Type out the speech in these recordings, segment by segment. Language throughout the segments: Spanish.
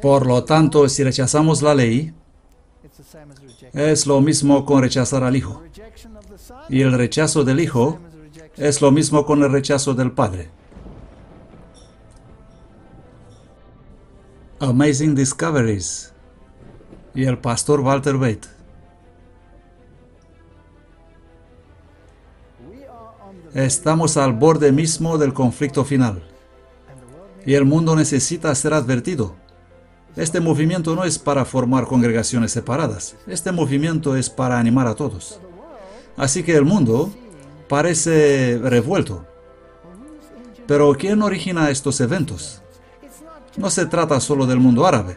Por lo tanto, si rechazamos la ley, es lo mismo con rechazar al Hijo. Y el rechazo del Hijo es lo mismo con el rechazo del Padre. Amazing Discoveries y el pastor Walter Bate. Estamos al borde mismo del conflicto final y el mundo necesita ser advertido este movimiento no es para formar congregaciones separadas, este movimiento es para animar a todos. Así que el mundo parece revuelto. Pero ¿quién origina estos eventos? No se trata solo del mundo árabe.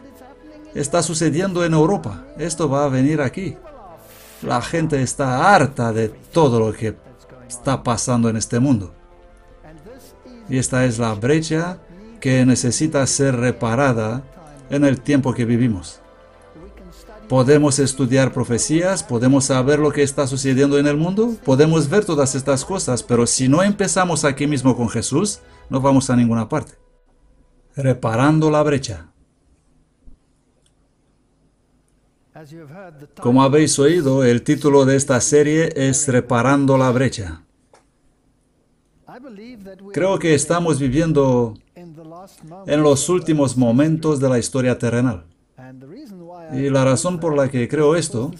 Está sucediendo en Europa. Esto va a venir aquí. La gente está harta de todo lo que está pasando en este mundo. Y esta es la brecha que necesita ser reparada en el tiempo que vivimos. Podemos estudiar profecías, podemos saber lo que está sucediendo en el mundo, podemos ver todas estas cosas, pero si no empezamos aquí mismo con Jesús, no vamos a ninguna parte. Reparando la brecha. Como habéis oído, el título de esta serie es Reparando la brecha. Creo que estamos viviendo en los últimos momentos de la historia terrenal. Y la razón por la que creo esto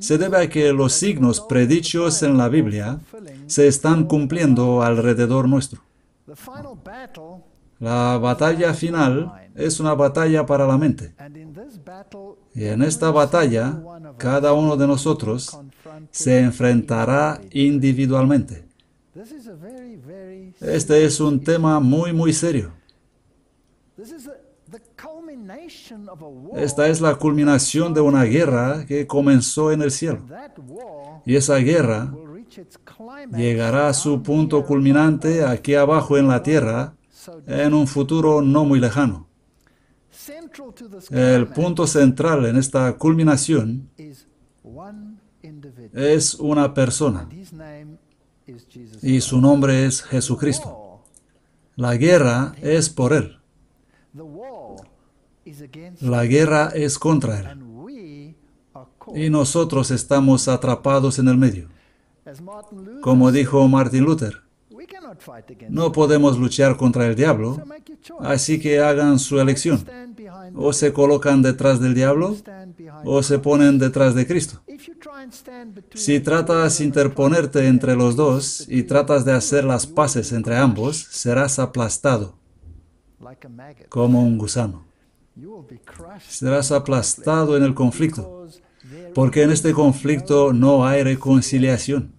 se debe a que los signos predichos en la Biblia se están cumpliendo alrededor nuestro. La batalla final es una batalla para la mente. Y en esta batalla, cada uno de nosotros se enfrentará individualmente. Este es un tema muy, muy serio. Esta es la culminación de una guerra que comenzó en el cielo. Y esa guerra llegará a su punto culminante aquí abajo en la tierra en un futuro no muy lejano. El punto central en esta culminación es una persona y su nombre es Jesucristo. La guerra es por él. La guerra es contra él. Y nosotros estamos atrapados en el medio. Como dijo Martin Luther, no podemos luchar contra el diablo, así que hagan su elección. O se colocan detrás del diablo o se ponen detrás de Cristo. Si tratas de interponerte entre los dos y tratas de hacer las paces entre ambos, serás aplastado como un gusano. Serás aplastado en el conflicto, porque en este conflicto no hay reconciliación.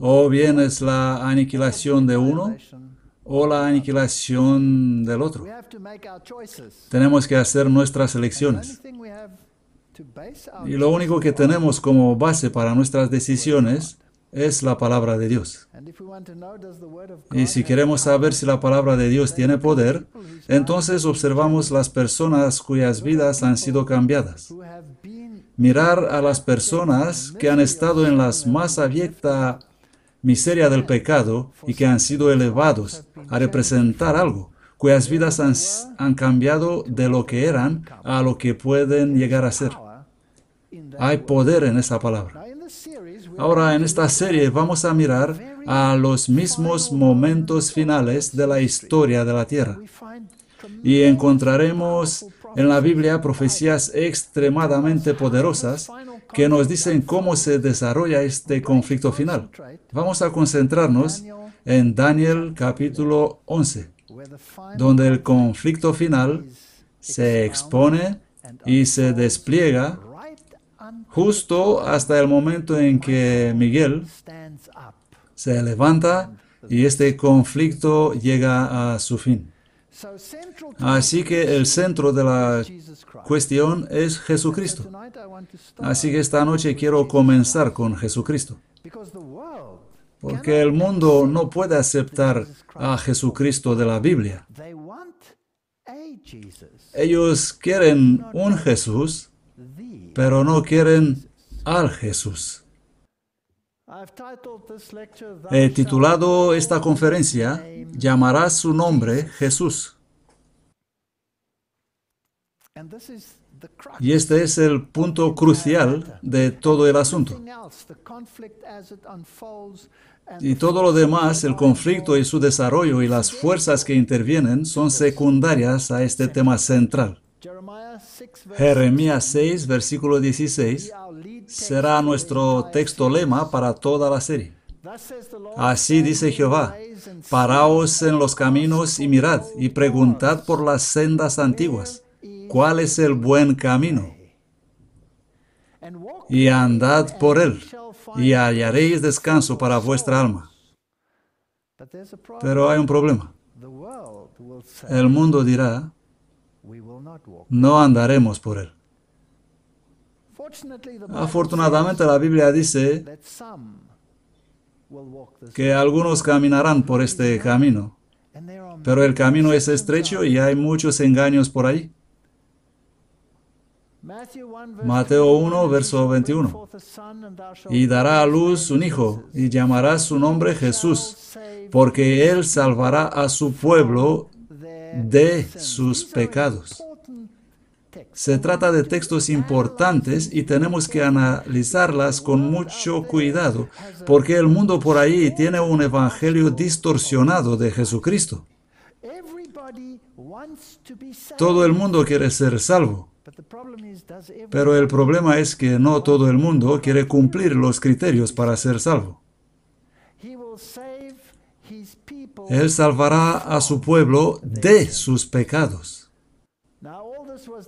O bien es la aniquilación de uno o la aniquilación del otro. Tenemos que hacer nuestras elecciones. Y lo único que tenemos como base para nuestras decisiones es la palabra de Dios. Y si queremos saber si la palabra de Dios tiene poder, entonces observamos las personas cuyas vidas han sido cambiadas. Mirar a las personas que han estado en la más abierta miseria del pecado y que han sido elevados a representar algo, cuyas vidas han, han cambiado de lo que eran a lo que pueden llegar a ser. Hay poder en esa palabra. Ahora en esta serie vamos a mirar a los mismos momentos finales de la historia de la Tierra. Y encontraremos en la Biblia profecías extremadamente poderosas que nos dicen cómo se desarrolla este conflicto final. Vamos a concentrarnos en Daniel capítulo 11, donde el conflicto final se expone y se despliega justo hasta el momento en que Miguel se levanta y este conflicto llega a su fin. Así que el centro de la cuestión es Jesucristo. Así que esta noche quiero comenzar con Jesucristo. Porque el mundo no puede aceptar a Jesucristo de la Biblia. Ellos quieren un Jesús, pero no quieren al Jesús. He titulado esta conferencia Llamará su nombre Jesús. Y este es el punto crucial de todo el asunto. Y todo lo demás, el conflicto y su desarrollo y las fuerzas que intervienen son secundarias a este tema central. Jeremías 6, versículo 16, será nuestro texto lema para toda la serie. Así dice Jehová, paraos en los caminos y mirad y preguntad por las sendas antiguas, ¿cuál es el buen camino? Y andad por él, y hallaréis descanso para vuestra alma. Pero hay un problema. El mundo dirá, no andaremos por él. Afortunadamente la Biblia dice que algunos caminarán por este camino, pero el camino es estrecho y hay muchos engaños por ahí. Mateo 1, verso 21. Y dará a luz un hijo y llamará su nombre Jesús, porque él salvará a su pueblo de sus pecados. Se trata de textos importantes y tenemos que analizarlas con mucho cuidado, porque el mundo por ahí tiene un evangelio distorsionado de Jesucristo. Todo el mundo quiere ser salvo, pero el problema es que no todo el mundo quiere cumplir los criterios para ser salvo. Él salvará a su pueblo de sus pecados.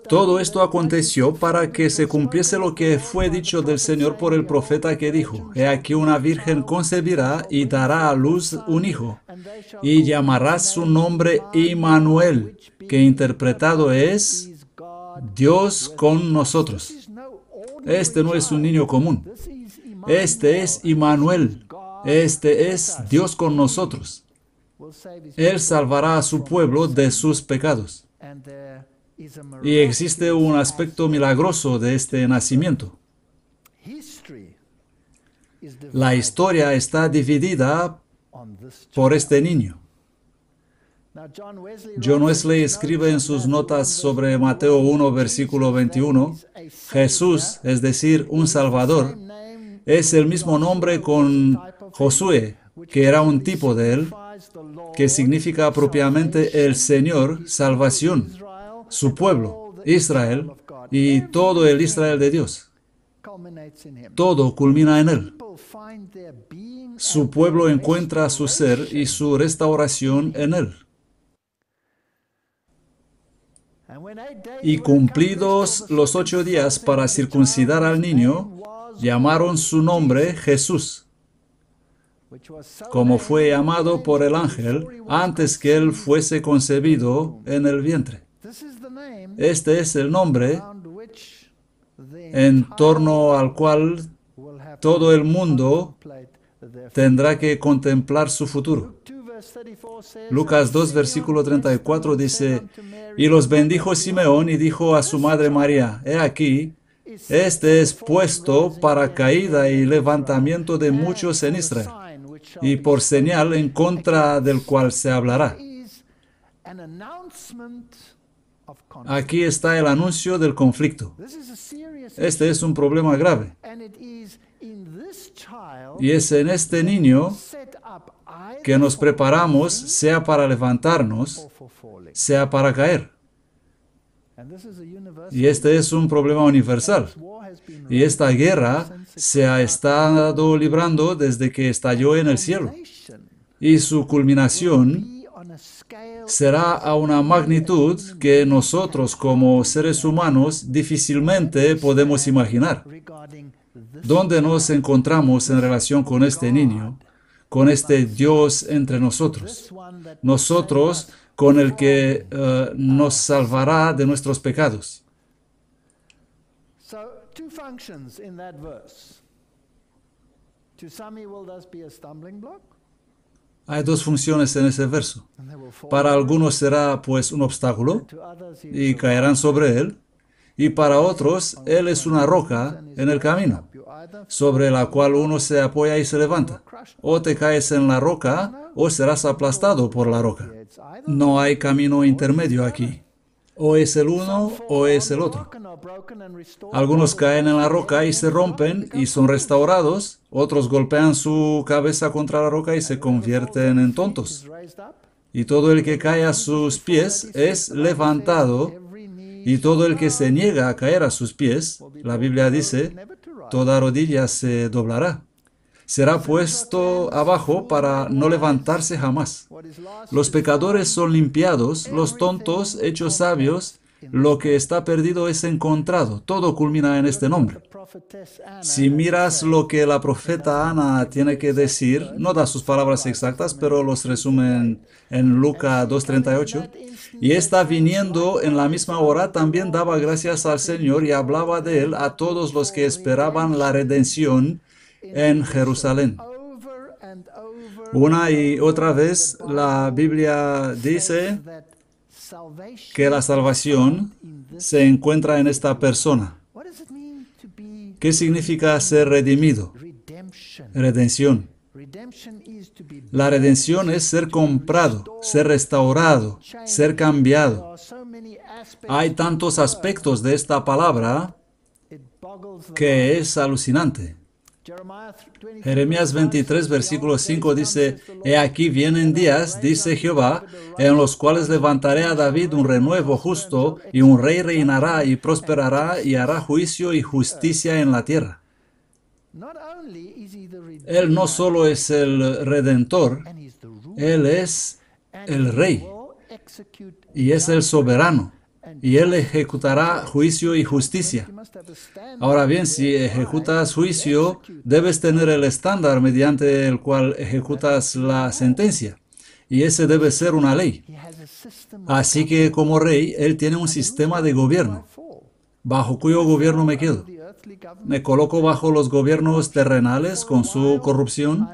Todo esto aconteció para que se cumpliese lo que fue dicho del Señor por el profeta que dijo, He aquí una virgen concebirá y dará a luz un hijo, y llamará su nombre Immanuel, que interpretado es Dios con nosotros. Este no es un niño común. Este es Immanuel. Este es Dios con nosotros. Él salvará a su pueblo de sus pecados. Y existe un aspecto milagroso de este nacimiento. La historia está dividida por este niño. John Wesley escribe en sus notas sobre Mateo 1, versículo 21, Jesús, es decir, un Salvador, es el mismo nombre con Josué, que era un tipo de él, que significa propiamente el Señor, salvación su pueblo, Israel, y todo el Israel de Dios. Todo culmina en Él. Su pueblo encuentra su ser y su restauración en Él. Y cumplidos los ocho días para circuncidar al niño, llamaron su nombre Jesús, como fue llamado por el ángel antes que él fuese concebido en el vientre. Este es el nombre en torno al cual todo el mundo tendrá que contemplar su futuro. Lucas 2, versículo 34 dice, y los bendijo Simeón y dijo a su madre María, he aquí, este es puesto para caída y levantamiento de muchos en Israel, y por señal en contra del cual se hablará. Aquí está el anuncio del conflicto. Este es un problema grave. Y es en este niño que nos preparamos, sea para levantarnos, sea para caer. Y este es un problema universal. Y esta guerra se ha estado librando desde que estalló en el cielo. Y su culminación será a una magnitud que nosotros como seres humanos difícilmente podemos imaginar. ¿Dónde nos encontramos en relación con este niño, con este Dios entre nosotros? Nosotros con el que eh, nos salvará de nuestros pecados. To will thus be a stumbling block, hay dos funciones en ese verso. Para algunos será pues un obstáculo y caerán sobre él, y para otros él es una roca en el camino, sobre la cual uno se apoya y se levanta. O te caes en la roca o serás aplastado por la roca. No hay camino intermedio aquí. O es el uno o es el otro. Algunos caen en la roca y se rompen y son restaurados. Otros golpean su cabeza contra la roca y se convierten en tontos. Y todo el que cae a sus pies es levantado. Y todo el que se niega a caer a sus pies, la Biblia dice, toda rodilla se doblará será puesto abajo para no levantarse jamás. Los pecadores son limpiados, los tontos hechos sabios, lo que está perdido es encontrado. Todo culmina en este nombre. Si miras lo que la profeta Ana tiene que decir, no da sus palabras exactas, pero los resumen en Lucas 2.38. Y está viniendo en la misma hora, también daba gracias al Señor y hablaba de él a todos los que esperaban la redención en Jerusalén. Una y otra vez la Biblia dice que la salvación se encuentra en esta persona. ¿Qué significa ser redimido? Redención. La redención es ser comprado, ser restaurado, ser cambiado. Hay tantos aspectos de esta palabra que es alucinante. Jeremías 23, versículo 5 dice, He aquí vienen días, dice Jehová, en los cuales levantaré a David un renuevo justo, y un rey reinará y prosperará y hará juicio y justicia en la tierra. Él no solo es el redentor, Él es el rey y es el soberano y él ejecutará juicio y justicia. Ahora bien, si ejecutas juicio, debes tener el estándar mediante el cual ejecutas la sentencia. Y ese debe ser una ley. Así que como rey, él tiene un sistema de gobierno, bajo cuyo gobierno me quedo. Me coloco bajo los gobiernos terrenales con su corrupción.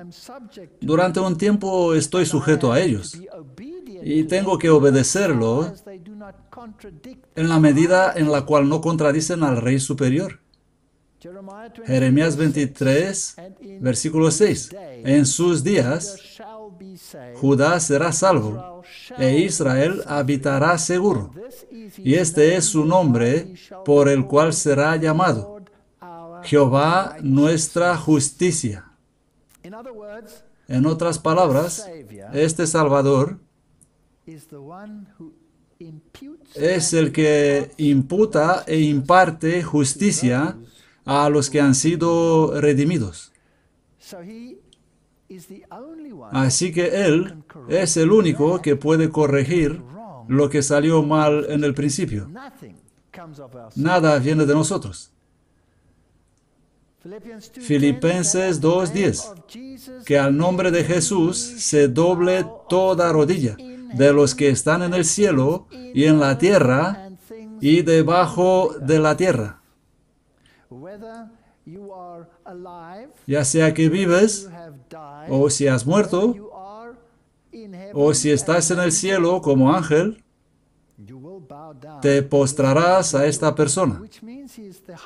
Durante un tiempo estoy sujeto a ellos y tengo que obedecerlo en la medida en la cual no contradicen al Rey Superior. Jeremías 23, versículo 6. En sus días Judá será salvo e Israel habitará seguro. Y este es su nombre por el cual será llamado Jehová nuestra justicia. En otras palabras, este Salvador es el que imputa e imparte justicia a los que han sido redimidos. Así que Él es el único que puede corregir lo que salió mal en el principio. Nada viene de nosotros. Filipenses 2.10, que al nombre de Jesús se doble toda rodilla de los que están en el cielo y en la tierra y debajo de la tierra. Ya sea que vives o si has muerto o si estás en el cielo como ángel, te postrarás a esta persona.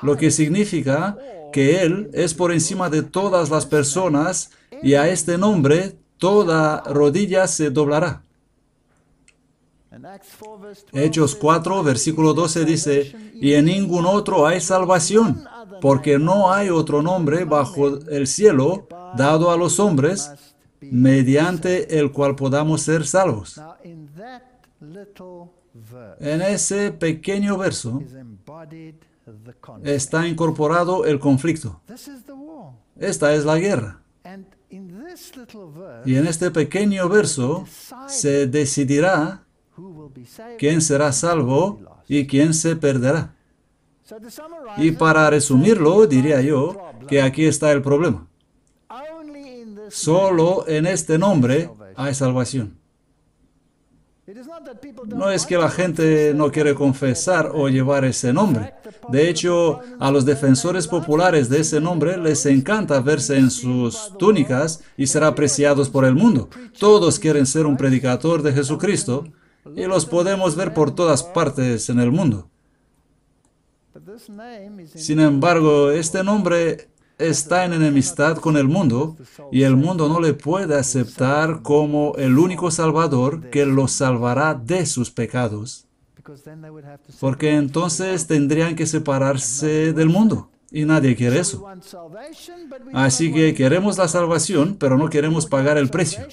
Lo que significa que Él es por encima de todas las personas y a este nombre toda rodilla se doblará. Hechos 4, versículo 12 dice, y en ningún otro hay salvación, porque no hay otro nombre bajo el cielo dado a los hombres mediante el cual podamos ser salvos. En ese pequeño verso está incorporado el conflicto. Esta es la guerra. Y en este pequeño verso se decidirá quién será salvo y quién se perderá. Y para resumirlo, diría yo que aquí está el problema. Solo en este nombre hay salvación. No es que la gente no quiere confesar o llevar ese nombre. De hecho, a los defensores populares de ese nombre les encanta verse en sus túnicas y ser apreciados por el mundo. Todos quieren ser un predicador de Jesucristo, y los podemos ver por todas partes en el mundo. Sin embargo, este nombre está en enemistad con el mundo y el mundo no le puede aceptar como el único Salvador que los salvará de sus pecados, porque entonces tendrían que separarse del mundo y nadie quiere eso. Así que queremos la salvación, pero no queremos pagar el precio.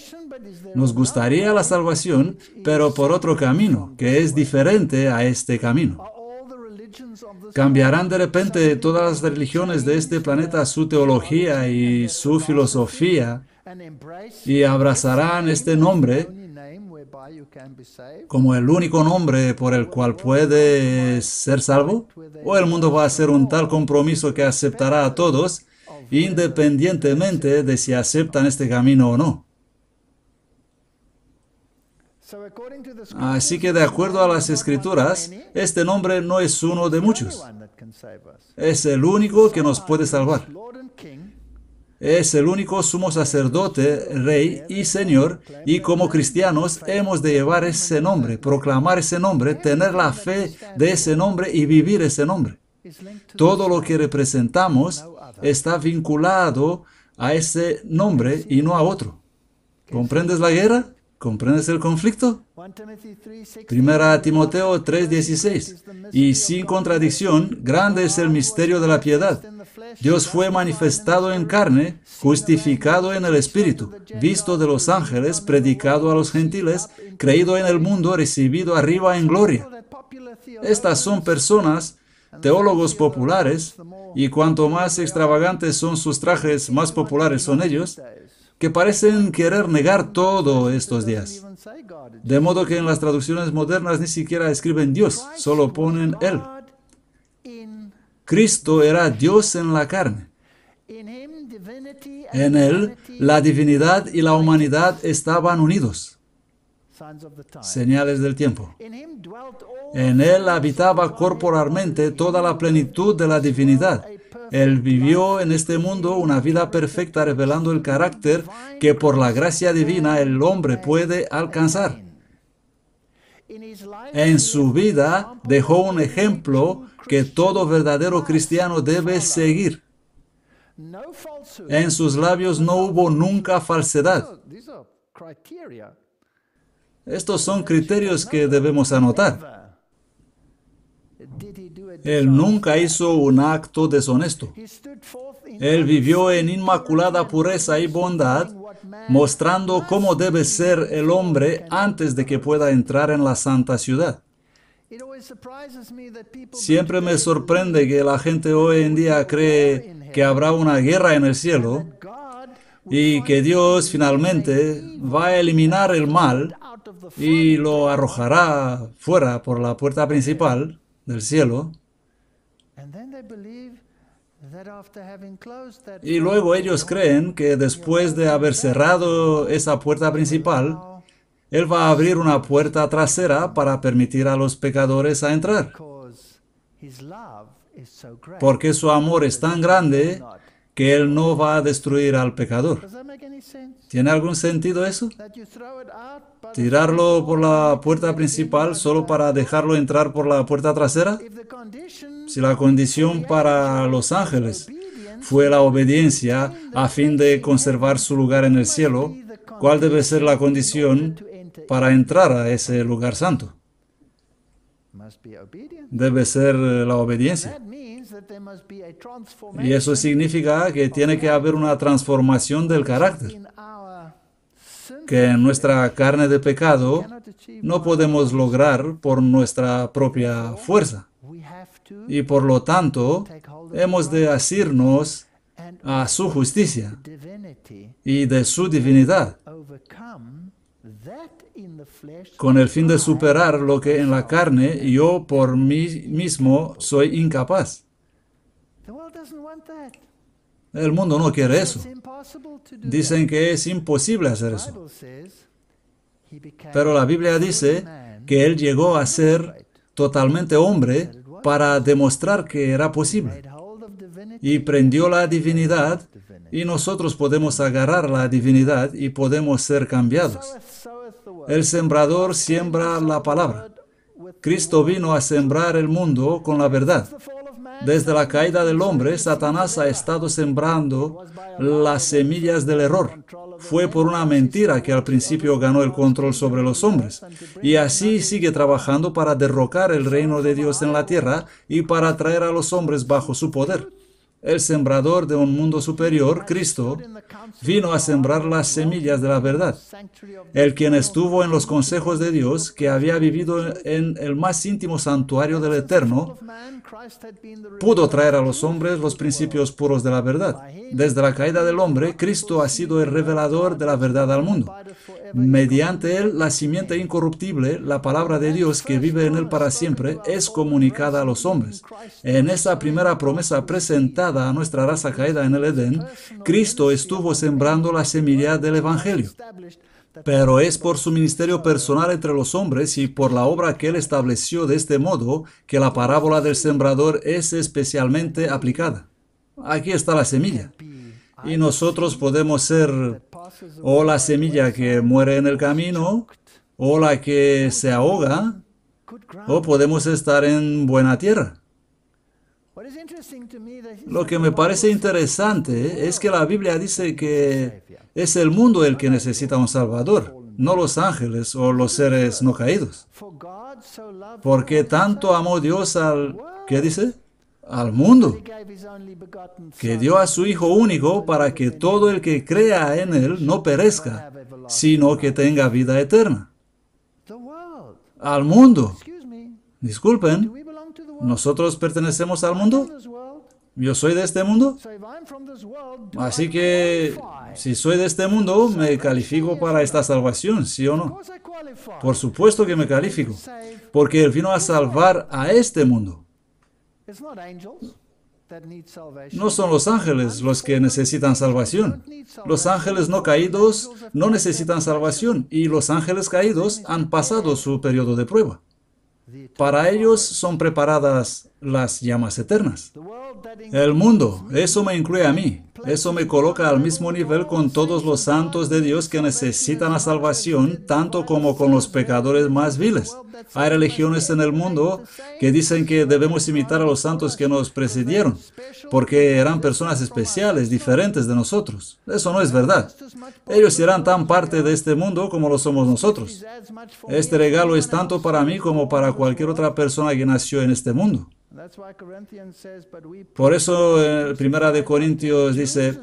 Nos gustaría la salvación, pero por otro camino, que es diferente a este camino. ¿Cambiarán de repente todas las religiones de este planeta su teología y su filosofía y abrazarán este nombre como el único nombre por el cual puede ser salvo? ¿O el mundo va a hacer un tal compromiso que aceptará a todos, independientemente de si aceptan este camino o no? Así que de acuerdo a las escrituras, este nombre no es uno de muchos. Es el único que nos puede salvar es el único sumo sacerdote, rey y señor, y como cristianos hemos de llevar ese nombre, proclamar ese nombre, tener la fe de ese nombre y vivir ese nombre. Todo lo que representamos está vinculado a ese nombre y no a otro. ¿Comprendes la guerra? ¿Comprendes el conflicto? Primera Timoteo 3:16. Y sin contradicción, grande es el misterio de la piedad. Dios fue manifestado en carne, justificado en el Espíritu, visto de los ángeles, predicado a los gentiles, creído en el mundo, recibido arriba en gloria. Estas son personas, teólogos populares, y cuanto más extravagantes son sus trajes, más populares son ellos que parecen querer negar todo estos días. De modo que en las traducciones modernas ni siquiera escriben Dios, solo ponen Él. Cristo era Dios en la carne. En Él la divinidad y la humanidad estaban unidos. Señales del tiempo. En Él habitaba corporalmente toda la plenitud de la divinidad él vivió en este mundo una vida perfecta revelando el carácter que por la gracia divina el hombre puede alcanzar. En su vida dejó un ejemplo que todo verdadero cristiano debe seguir. En sus labios no hubo nunca falsedad. Estos son criterios que debemos anotar. Él nunca hizo un acto deshonesto. Él vivió en inmaculada pureza y bondad, mostrando cómo debe ser el hombre antes de que pueda entrar en la santa ciudad. Siempre me sorprende que la gente hoy en día cree que habrá una guerra en el cielo y que Dios finalmente va a eliminar el mal y lo arrojará fuera por la puerta principal del cielo. Y luego ellos creen que después de haber cerrado esa puerta principal, Él va a abrir una puerta trasera para permitir a los pecadores a entrar. Porque su amor es tan grande que Él no va a destruir al pecador. ¿Tiene algún sentido eso? Tirarlo por la puerta principal solo para dejarlo entrar por la puerta trasera? si la condición para los ángeles fue la obediencia a fin de conservar su lugar en el cielo, ¿cuál debe ser la condición para entrar a ese lugar santo? Debe ser la obediencia. Y eso significa que tiene que haber una transformación del carácter, que en nuestra carne de pecado no podemos lograr por nuestra propia fuerza y por lo tanto hemos de asirnos a su justicia y de su divinidad con el fin de superar lo que en la carne yo por mí mismo soy incapaz. El mundo no quiere eso. Dicen que es imposible hacer eso. Pero la Biblia dice que Él llegó a ser totalmente hombre para demostrar que era posible. Y prendió la divinidad y nosotros podemos agarrar la divinidad y podemos ser cambiados. El sembrador siembra la palabra. Cristo vino a sembrar el mundo con la verdad. Desde la caída del hombre, Satanás ha estado sembrando las semillas del error. Fue por una mentira que al principio ganó el control sobre los hombres. Y así sigue trabajando para derrocar el reino de Dios en la tierra y para traer a los hombres bajo su poder. El sembrador de un mundo superior, Cristo, vino a sembrar las semillas de la verdad. El quien estuvo en los consejos de Dios, que había vivido en el más íntimo santuario del Eterno, pudo traer a los hombres los principios puros de la verdad. Desde la caída del hombre, Cristo ha sido el revelador de la verdad al mundo. Mediante él, la simiente incorruptible, la palabra de Dios que vive en él para siempre, es comunicada a los hombres. En esa primera promesa presentada, a nuestra raza caída en el Edén, Cristo estuvo sembrando la semilla del Evangelio. Pero es por su ministerio personal entre los hombres y por la obra que él estableció de este modo que la parábola del sembrador es especialmente aplicada. Aquí está la semilla. Y nosotros podemos ser o la semilla que muere en el camino, o la que se ahoga, o podemos estar en buena tierra. Lo que me parece interesante eh, es que la Biblia dice que es el mundo el que necesita un Salvador, no los ángeles o los seres no caídos. Porque tanto amó Dios al... ¿Qué dice? Al mundo, que dio a su Hijo único para que todo el que crea en Él no perezca, sino que tenga vida eterna. Al mundo. Disculpen, ¿nosotros pertenecemos al mundo? Yo soy de este mundo. Así que si soy de este mundo, me califico para esta salvación, ¿sí o no? Por supuesto que me califico, porque Él vino a salvar a este mundo. No son los ángeles los que necesitan salvación. Los ángeles no caídos no necesitan salvación y los ángeles caídos han pasado su periodo de prueba. Para ellos son preparadas las llamas eternas. El mundo, eso me incluye a mí. Eso me coloca al mismo nivel con todos los santos de Dios que necesitan la salvación, tanto como con los pecadores más viles. Hay religiones en el mundo que dicen que debemos imitar a los santos que nos precedieron, porque eran personas especiales, diferentes de nosotros. Eso no es verdad. Ellos serán tan parte de este mundo como lo somos nosotros. Este regalo es tanto para mí como para cualquier otra persona que nació en este mundo. Por eso en eh, Primera de Corintios dice,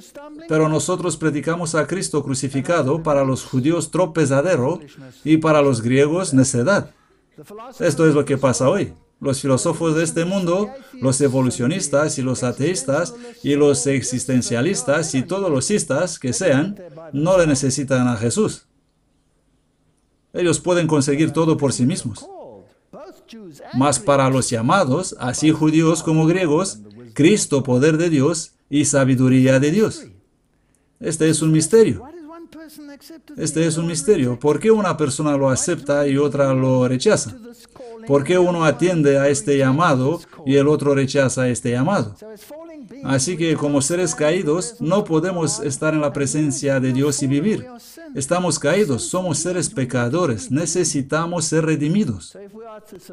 pero nosotros predicamos a Cristo crucificado para los judíos tropezadero y para los griegos necedad. Esto es lo que pasa hoy. Los filósofos de este mundo, los evolucionistas y los ateístas y los existencialistas y todos los cistas que sean, no le necesitan a Jesús. Ellos pueden conseguir todo por sí mismos. Mas para los llamados, así judíos como griegos, Cristo, poder de Dios y sabiduría de Dios. Este es un misterio. Este es un misterio. ¿Por qué una persona lo acepta y otra lo rechaza? ¿Por qué uno atiende a este llamado y el otro rechaza este llamado? Así que como seres caídos no podemos estar en la presencia de Dios y vivir. Estamos caídos, somos seres pecadores, necesitamos ser redimidos.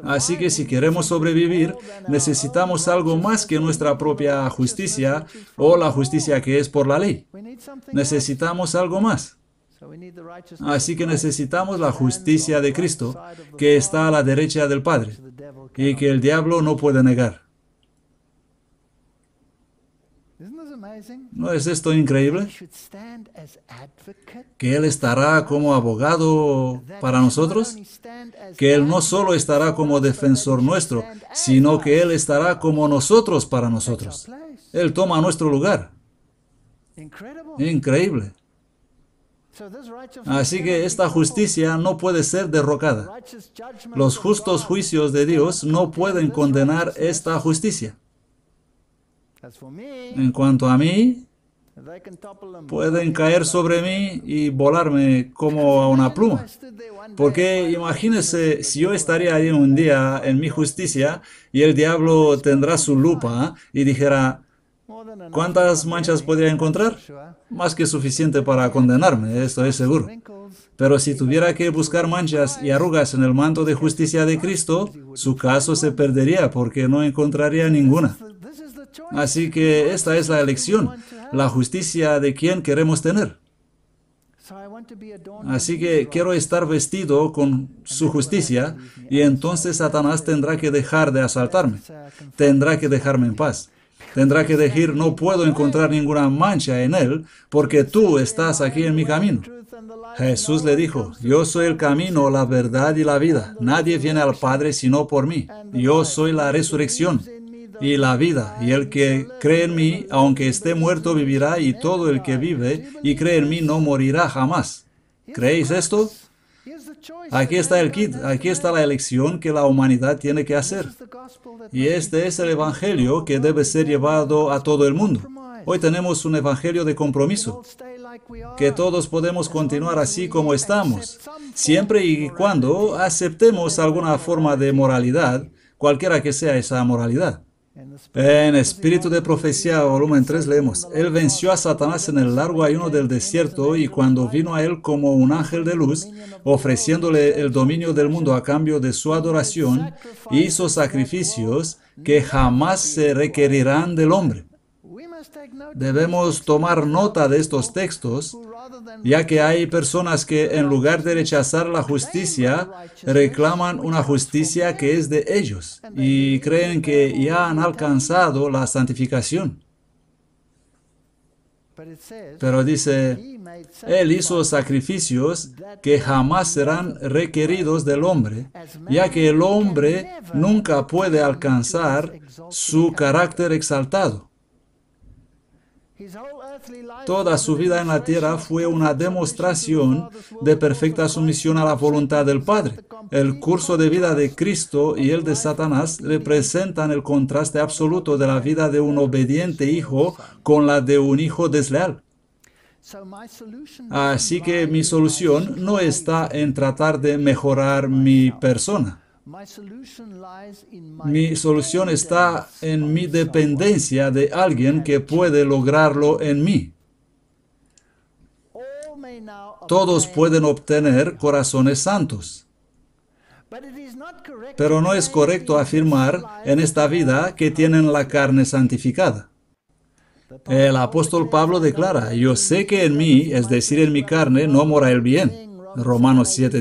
Así que si queremos sobrevivir, necesitamos algo más que nuestra propia justicia o la justicia que es por la ley. Necesitamos algo más. Así que necesitamos la justicia de Cristo, que está a la derecha del Padre, y que el diablo no puede negar. ¿No es esto increíble? Que Él estará como abogado para nosotros, que Él no solo estará como defensor nuestro, sino que Él estará como nosotros para nosotros. Él toma nuestro lugar. Increíble. Así que esta justicia no puede ser derrocada. Los justos juicios de Dios no pueden condenar esta justicia. En cuanto a mí, pueden caer sobre mí y volarme como a una pluma. Porque imagínense si yo estaría ahí un día en mi justicia y el diablo tendrá su lupa y dijera, ¿cuántas manchas eh, podría encontrar? Más que suficiente para condenarme, esto es seguro. Pero si tuviera que buscar manchas y arrugas en el manto de justicia de Cristo, su caso se perdería porque no encontraría ninguna. Así que esta es la elección, la justicia de quien queremos tener. Así que quiero estar vestido con su justicia y entonces Satanás tendrá que dejar de asaltarme, tendrá que dejarme en paz, tendrá que decir no puedo encontrar ninguna mancha en él porque tú estás aquí en mi camino. Jesús le dijo, yo soy el camino, la verdad y la vida. Nadie viene al Padre sino por mí. Yo soy la resurrección y la vida. Y el que cree en mí, aunque esté muerto, vivirá, y todo el que vive y cree en mí no morirá jamás. ¿Creéis esto? Aquí está el kit, aquí está la elección que la humanidad tiene que hacer. Y este es el Evangelio que debe ser llevado a todo el mundo. Hoy tenemos un Evangelio de compromiso, que todos podemos continuar así como estamos, siempre y cuando aceptemos alguna forma de moralidad, cualquiera que sea esa moralidad. En Espíritu de Profecía, volumen 3, leemos, Él venció a Satanás en el largo ayuno del desierto y cuando vino a Él como un ángel de luz, ofreciéndole el dominio del mundo a cambio de su adoración, hizo sacrificios que jamás se requerirán del hombre. Debemos tomar nota de estos textos ya que hay personas que en lugar de rechazar la justicia, reclaman una justicia que es de ellos y creen que ya han alcanzado la santificación. Pero dice, Él hizo sacrificios que jamás serán requeridos del hombre, ya que el hombre nunca puede alcanzar su carácter exaltado. Toda su vida en la tierra fue una demostración de perfecta sumisión a la voluntad del Padre. El curso de vida de Cristo y el de Satanás representan el contraste absoluto de la vida de un obediente hijo con la de un hijo desleal. Así que mi solución no está en tratar de mejorar mi persona. Mi solución está en mi dependencia de alguien que puede lograrlo en mí. Todos pueden obtener corazones santos. Pero no es correcto afirmar en esta vida que tienen la carne santificada. El apóstol Pablo declara, yo sé que en mí, es decir, en mi carne, no mora el bien. Romanos 7,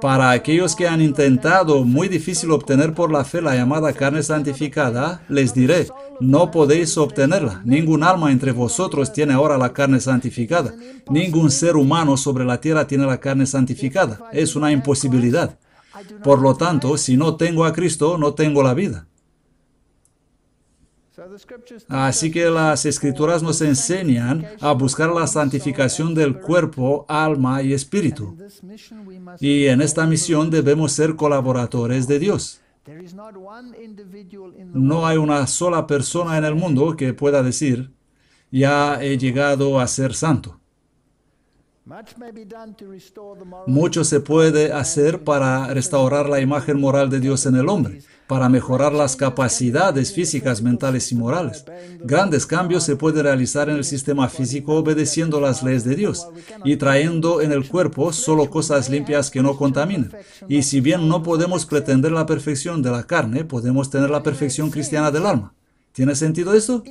para aquellos que han intentado muy difícil obtener por la fe la llamada carne santificada, les diré, no podéis obtenerla. Ningún alma entre vosotros tiene ahora la carne santificada. Ningún ser humano sobre la tierra tiene la carne santificada. Es una imposibilidad. Por lo tanto, si no tengo a Cristo, no tengo la vida. Así que las escrituras nos enseñan a buscar la santificación del cuerpo, alma y espíritu. Y en esta misión debemos ser colaboradores de Dios. No hay una sola persona en el mundo que pueda decir, ya he llegado a ser santo. Mucho se puede hacer para restaurar la imagen moral de Dios en el hombre para mejorar las capacidades físicas, mentales y morales. Grandes cambios se pueden realizar en el sistema físico obedeciendo las leyes de Dios y trayendo en el cuerpo solo cosas limpias que no contaminan. Y si bien no podemos pretender la perfección de la carne, podemos tener la perfección cristiana del alma. ¿Tiene sentido eso?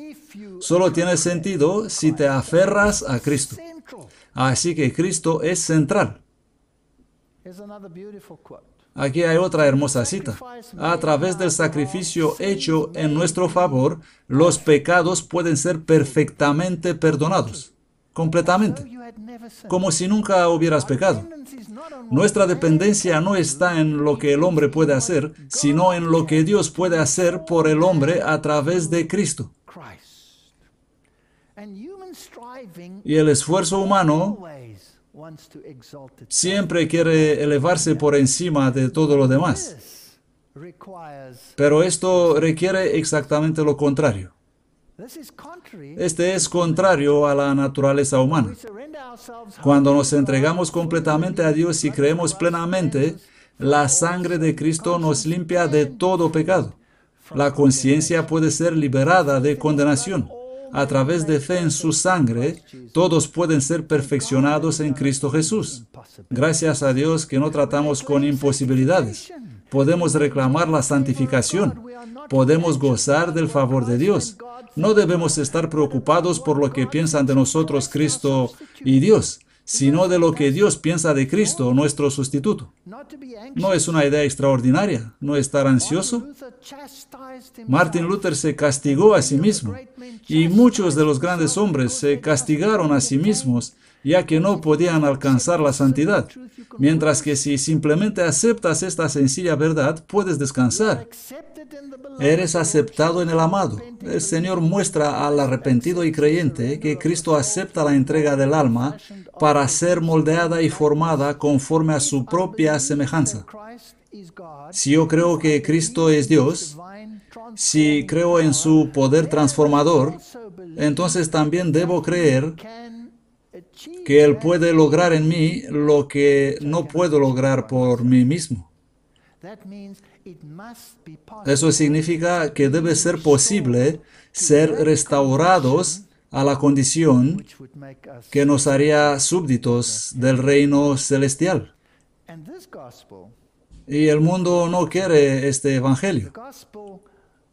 Solo tiene sentido si te aferras a Cristo. Así que Cristo es central. Aquí hay otra hermosa cita. A través del sacrificio hecho en nuestro favor, los pecados pueden ser perfectamente perdonados, completamente, como si nunca hubieras pecado. Nuestra dependencia no está en lo que el hombre puede hacer, sino en lo que Dios puede hacer por el hombre a través de Cristo. Y el esfuerzo humano Siempre quiere elevarse por encima de todo lo demás. Pero esto requiere exactamente lo contrario. Este es contrario a la naturaleza humana. Cuando nos entregamos completamente a Dios y creemos plenamente, la sangre de Cristo nos limpia de todo pecado. La conciencia puede ser liberada de condenación a través de fe en su sangre, todos pueden ser perfeccionados en Cristo Jesús. Gracias a Dios que no tratamos con imposibilidades. Podemos reclamar la santificación. Podemos gozar del favor de Dios. No debemos estar preocupados por lo que piensan de nosotros Cristo y Dios sino de lo que Dios piensa de Cristo, nuestro sustituto. ¿No es una idea extraordinaria? ¿No estar ansioso? Martin Luther se castigó a sí mismo y muchos de los grandes hombres se castigaron a sí mismos ya que no podían alcanzar la santidad. Mientras que si simplemente aceptas esta sencilla verdad, puedes descansar. Eres aceptado en el amado. El Señor muestra al arrepentido y creyente que Cristo acepta la entrega del alma para ser moldeada y formada conforme a su propia semejanza. Si yo creo que Cristo es Dios, si creo en su poder transformador, entonces también debo creer que Él puede lograr en mí lo que no puedo lograr por mí mismo. Eso significa que debe ser posible ser restaurados a la condición que nos haría súbditos del reino celestial. Y el mundo no quiere este evangelio.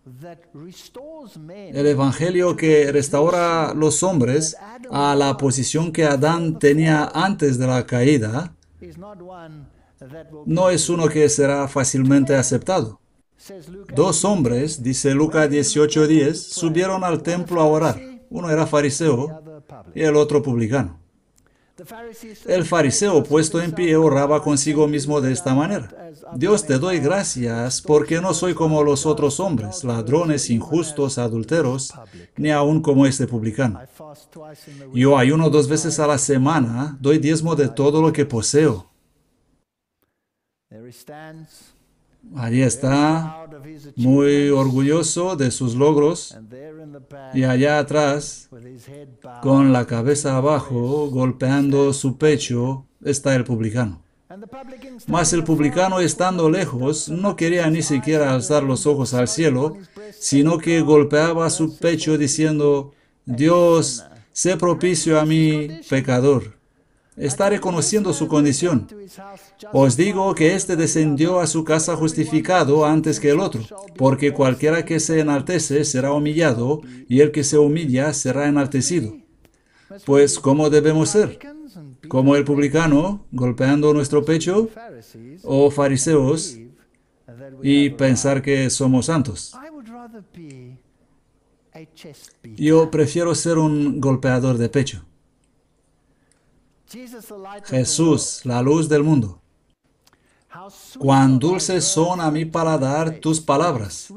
El Evangelio que restaura los hombres a la posición que Adán tenía antes de la caída no es uno que será fácilmente aceptado. Dos hombres, dice Lucas 18:10, subieron al templo a orar. Uno era fariseo y el otro publicano. El fariseo puesto en pie oraba consigo mismo de esta manera. Dios te doy gracias porque no soy como los otros hombres, ladrones, injustos, adulteros, ni aún como este publicano. Yo ayuno dos veces a la semana, doy diezmo de todo lo que poseo. Allí está muy orgulloso de sus logros y allá atrás, con la cabeza abajo, golpeando su pecho, está el publicano. Mas el publicano, estando lejos, no quería ni siquiera alzar los ojos al cielo, sino que golpeaba su pecho diciendo, Dios, sé propicio a mí, pecador está reconociendo su condición. Os digo que éste descendió a su casa justificado antes que el otro, porque cualquiera que se enaltece será humillado, y el que se humilla será enaltecido. Pues, ¿cómo debemos ser? ¿Como el publicano, golpeando nuestro pecho? ¿O fariseos? Y pensar que somos santos. Yo prefiero ser un golpeador de pecho. Jesús, la luz del mundo. Cuán dulces son a mi paladar tus palabras,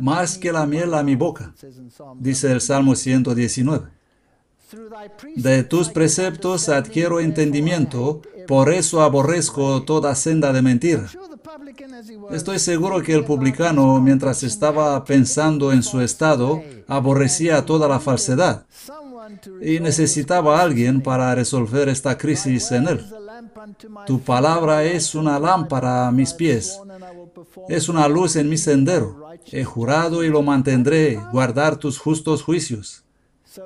más que la miel a mi boca, dice el Salmo 119. De tus preceptos adquiero entendimiento, por eso aborrezco toda senda de mentira. Estoy seguro que el publicano, mientras estaba pensando en su estado, aborrecía toda la falsedad y necesitaba a alguien para resolver esta crisis en él. Tu palabra es una lámpara a mis pies, es una luz en mi sendero. He jurado y lo mantendré, guardar tus justos juicios.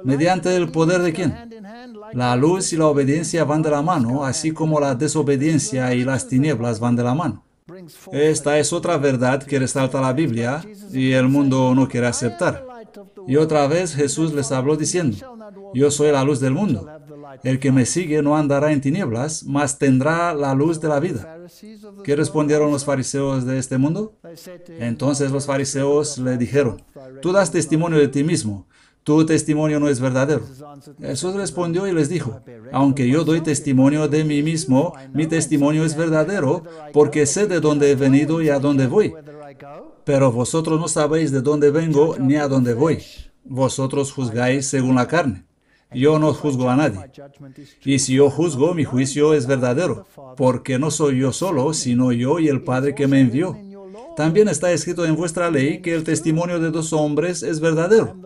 ¿Mediante el poder de quién? La luz y la obediencia van de la mano, así como la desobediencia y las tinieblas van de la mano. Esta es otra verdad que resalta la Biblia y el mundo no quiere aceptar. Y otra vez Jesús les habló diciendo, yo soy la luz del mundo. El que me sigue no andará en tinieblas, mas tendrá la luz de la vida. ¿Qué respondieron los fariseos de este mundo? Entonces los fariseos le dijeron, tú das testimonio de ti mismo, tu testimonio no es verdadero. Jesús respondió y les dijo, aunque yo doy testimonio de mí mismo, mi testimonio es verdadero, porque sé de dónde he venido y a dónde voy pero vosotros no sabéis de dónde vengo ni a dónde voy. Vosotros juzgáis según la carne. Yo no juzgo a nadie. Y si yo juzgo, mi juicio es verdadero, porque no soy yo solo, sino yo y el Padre que me envió. También está escrito en vuestra ley que el testimonio de dos hombres es verdadero.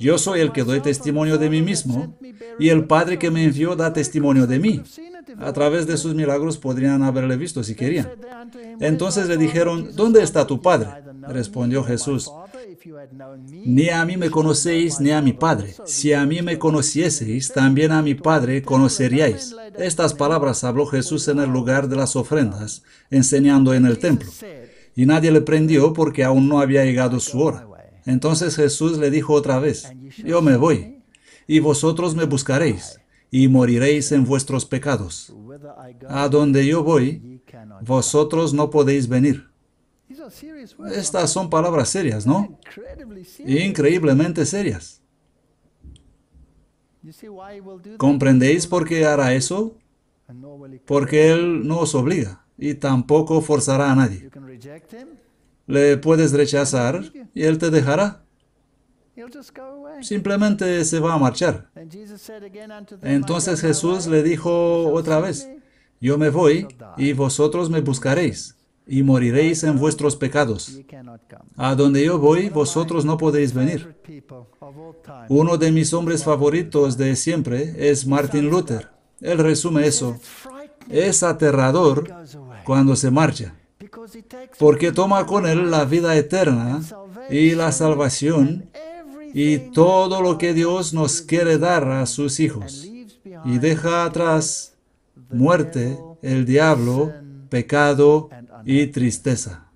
Yo soy el que doy testimonio de mí mismo y el Padre que me envió da testimonio de mí. A través de sus milagros podrían haberle visto si querían. Entonces le dijeron, ¿dónde está tu Padre? Respondió Jesús, ni a mí me conocéis ni a mi Padre. Si a mí me conocieseis, también a mi Padre conoceríais. Estas palabras habló Jesús en el lugar de las ofrendas, enseñando en el templo. Y nadie le prendió porque aún no había llegado su hora. Entonces Jesús le dijo otra vez, yo me voy, y vosotros me buscaréis, y moriréis en vuestros pecados. A donde yo voy, vosotros no podéis venir. Estas son palabras serias, ¿no? Increíblemente serias. ¿Comprendéis por qué hará eso? Porque Él no os obliga y tampoco forzará a nadie. Le puedes rechazar y él te dejará. Simplemente se va a marchar. Entonces Jesús le dijo otra vez, yo me voy y vosotros me buscaréis y moriréis en vuestros pecados. A donde yo voy, vosotros no podéis venir. Uno de mis hombres favoritos de siempre es Martin Luther. Él resume eso. Es aterrador cuando se marcha, porque toma con él la vida eterna y la salvación y todo lo que Dios nos quiere dar a sus hijos, y deja atrás muerte, el diablo, pecado y tristeza.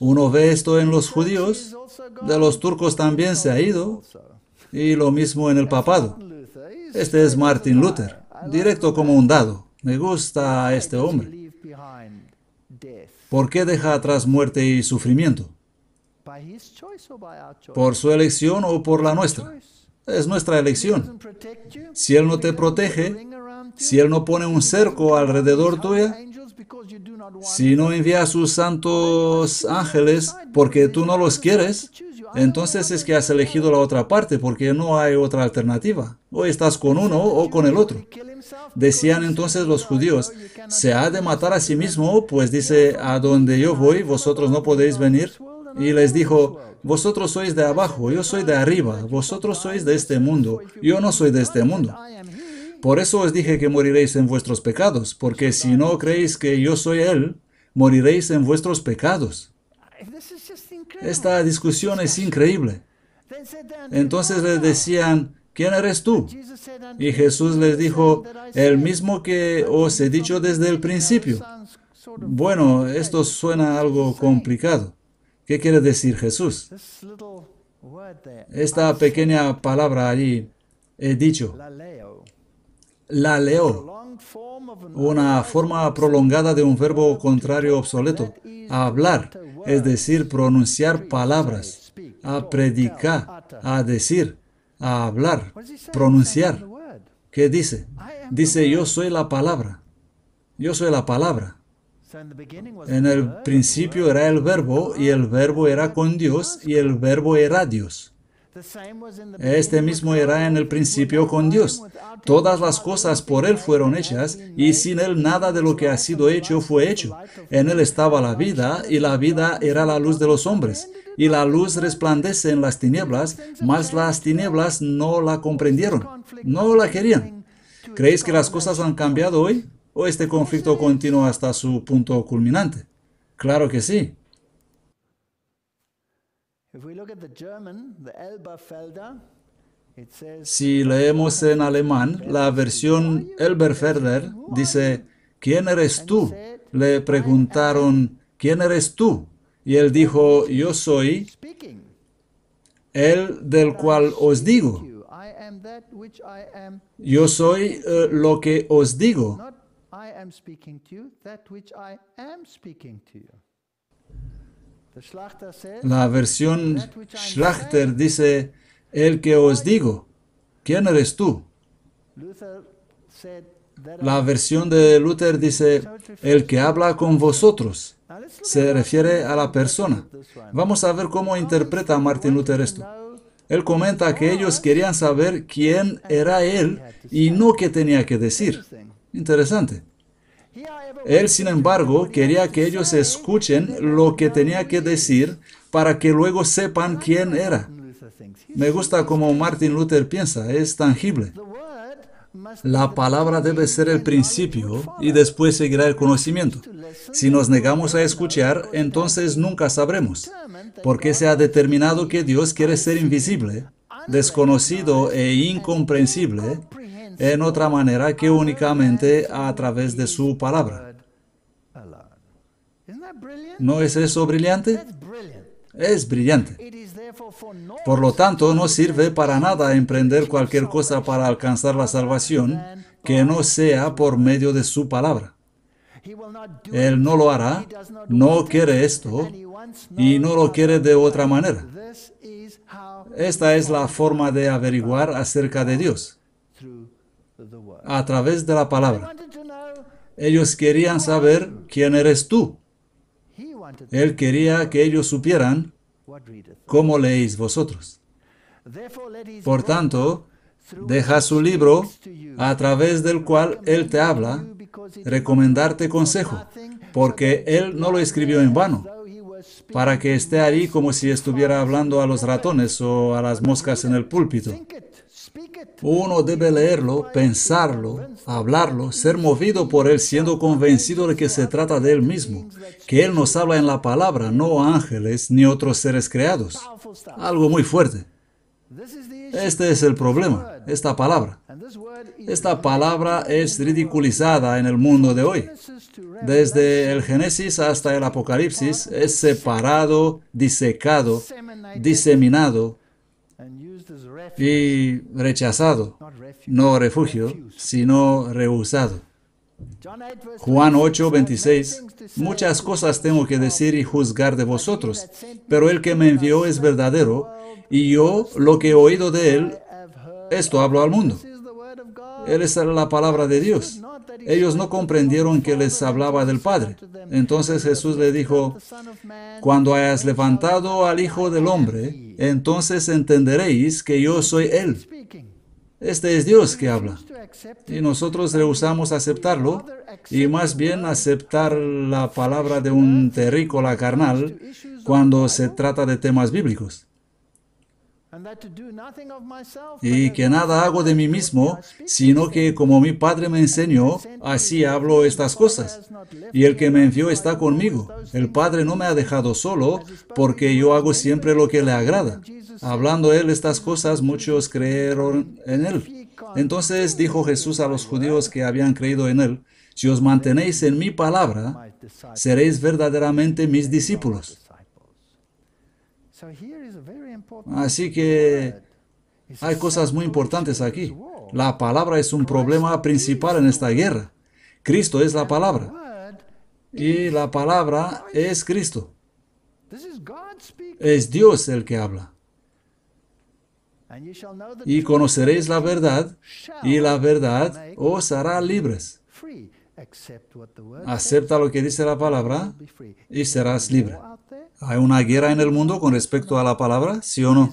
Uno ve esto en los judíos, de los turcos también se ha ido, y lo mismo en el papado. Este es Martin Luther, directo como un dado. Me gusta a este hombre. ¿Por qué deja atrás muerte y sufrimiento? ¿Por su elección o por la nuestra? Es nuestra elección. Si Él no te protege, si Él no pone un cerco alrededor tuya, si no envía a sus santos ángeles porque tú no los quieres, entonces es que has elegido la otra parte porque no hay otra alternativa. O estás con uno o con el otro. Decían entonces los judíos, se ha de matar a sí mismo, pues dice, a donde yo voy, vosotros no podéis venir. Y les dijo, vosotros sois de abajo, yo soy de arriba, vosotros sois de este mundo, yo no soy de este mundo. Por eso os dije que moriréis en vuestros pecados, porque si no creéis que yo soy Él, moriréis en vuestros pecados. Esta discusión es increíble. Entonces le decían, ¿quién eres tú? Y Jesús les dijo, el mismo que os he dicho desde el principio. Bueno, esto suena algo complicado. ¿Qué quiere decir Jesús? Esta pequeña palabra allí, he dicho, la leo. una forma prolongada de un verbo contrario obsoleto, hablar, es decir, pronunciar palabras, a predicar, a decir, a hablar, pronunciar. ¿Qué dice? Dice, yo soy la palabra. Yo soy la palabra. En el principio era el verbo y el verbo era con Dios y el verbo era Dios. Este mismo era en el principio con Dios. Todas las cosas por Él fueron hechas y sin Él nada de lo que ha sido hecho fue hecho. En Él estaba la vida y la vida era la luz de los hombres. Y la luz resplandece en las tinieblas, mas las tinieblas no la comprendieron, no la querían. ¿Creéis que las cosas han cambiado hoy? ¿O este conflicto continúa hasta su punto culminante? Claro que sí. Si leemos en alemán, la versión Elberfelder dice, ¿quién eres tú? Le preguntaron, ¿quién eres tú? Y él dijo, yo soy el del cual os digo. Yo soy eh, lo que os digo. La versión Schlachter dice, el que os digo, ¿quién eres tú? La versión de Luther dice, el que habla con vosotros se refiere a la persona. Vamos a ver cómo interpreta Martin Luther esto. Él comenta que ellos querían saber quién era él y no qué tenía que decir. Interesante. Él, sin embargo, quería que ellos escuchen lo que tenía que decir para que luego sepan quién era. Me gusta como Martin Luther piensa, es tangible. La palabra debe ser el principio y después seguirá el conocimiento. Si nos negamos a escuchar, entonces nunca sabremos, porque se ha determinado que Dios quiere ser invisible, desconocido e incomprensible en otra manera que únicamente a través de su palabra. ¿No es eso brillante? Es brillante. Por lo tanto, no sirve para nada emprender cualquier cosa para alcanzar la salvación que no sea por medio de su palabra. Él no lo hará, no quiere esto y no lo quiere de otra manera. Esta es la forma de averiguar acerca de Dios a través de la palabra. Ellos querían saber quién eres tú. Él quería que ellos supieran cómo leéis vosotros. Por tanto, deja su libro a través del cual Él te habla, recomendarte consejo, porque Él no lo escribió en vano, para que esté ahí como si estuviera hablando a los ratones o a las moscas en el púlpito. Uno debe leerlo, pensarlo, hablarlo, ser movido por él siendo convencido de que se trata de él mismo, que él nos habla en la palabra, no ángeles ni otros seres creados. Algo muy fuerte. Este es el problema, esta palabra. Esta palabra es ridiculizada en el mundo de hoy. Desde el Génesis hasta el Apocalipsis es separado, disecado, diseminado, y rechazado, no refugio, sino rehusado. Juan 8, 26. Muchas cosas tengo que decir y juzgar de vosotros, pero el que me envió es verdadero, y yo lo que he oído de él, esto hablo al mundo. Él es la palabra de Dios. Ellos no comprendieron que les hablaba del Padre. Entonces Jesús le dijo, cuando hayas levantado al Hijo del Hombre, entonces entenderéis que yo soy Él. Este es Dios que habla. Y nosotros rehusamos aceptarlo y más bien aceptar la palabra de un terrícola carnal cuando se trata de temas bíblicos y que nada hago de mí mismo, sino que como mi Padre me enseñó, así hablo estas cosas. Y el que me envió está conmigo. El Padre no me ha dejado solo, porque yo hago siempre lo que le agrada. Hablando él estas cosas, muchos creyeron en él. Entonces dijo Jesús a los judíos que habían creído en él, si os mantenéis en mi palabra, seréis verdaderamente mis discípulos. Así que hay cosas muy importantes aquí. La palabra es un problema principal en esta guerra. Cristo es la palabra. Y la palabra es Cristo. Es Dios el que habla. Y conoceréis la verdad, y la verdad os hará libres. Acepta lo que dice la palabra y serás libre. ¿Hay una guerra en el mundo con respecto a la palabra? ¿Sí o no?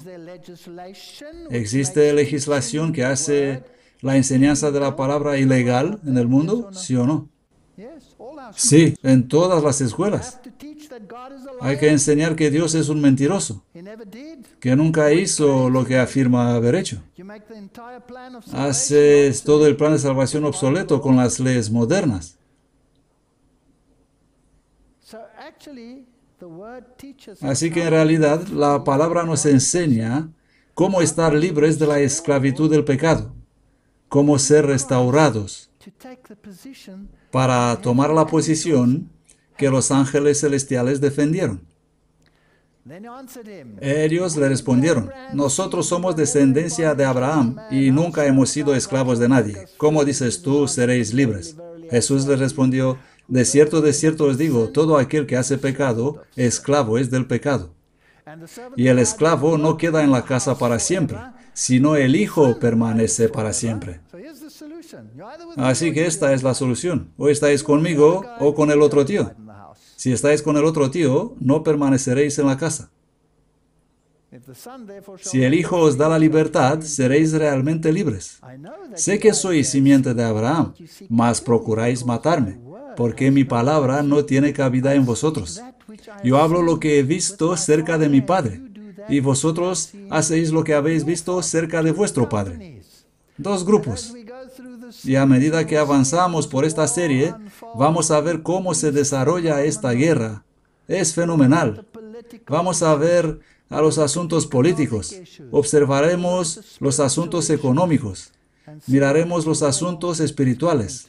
¿Existe legislación que hace la enseñanza de la palabra ilegal en el mundo? ¿Sí o no? Sí, en todas las escuelas. Hay que enseñar que Dios es un mentiroso, que nunca hizo lo que afirma haber hecho. Haces todo el plan de salvación obsoleto con las leyes modernas. Así que en realidad la palabra nos enseña cómo estar libres de la esclavitud del pecado, cómo ser restaurados para tomar la posición que los ángeles celestiales defendieron. Ellos le respondieron, nosotros somos descendencia de Abraham y nunca hemos sido esclavos de nadie. ¿Cómo dices tú seréis libres? Jesús les respondió, de cierto, de cierto os digo, todo aquel que hace pecado, esclavo es del pecado. Y el esclavo no queda en la casa para siempre, sino el Hijo permanece para siempre. Así que esta es la solución. O estáis conmigo o con el otro tío. Si estáis con el otro tío, no permaneceréis en la casa. Si el Hijo os da la libertad, seréis realmente libres. Sé que soy simiente de Abraham, mas procuráis matarme porque mi palabra no tiene cabida en vosotros. Yo hablo lo que he visto cerca de mi Padre, y vosotros hacéis lo que habéis visto cerca de vuestro Padre. Dos grupos. Y a medida que avanzamos por esta serie, vamos a ver cómo se desarrolla esta guerra. Es fenomenal. Vamos a ver a los asuntos políticos. Observaremos los asuntos económicos. Miraremos los asuntos espirituales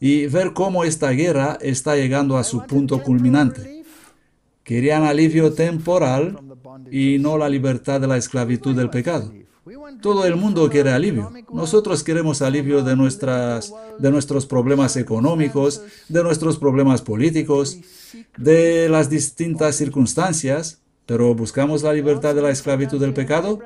y ver cómo esta guerra está llegando a su punto culminante. Querían alivio temporal y no la libertad de la esclavitud del pecado. Todo el mundo quiere alivio. Nosotros queremos alivio de, nuestras, de nuestros problemas económicos, de nuestros problemas políticos, de las distintas circunstancias, pero buscamos la libertad de la esclavitud del pecado.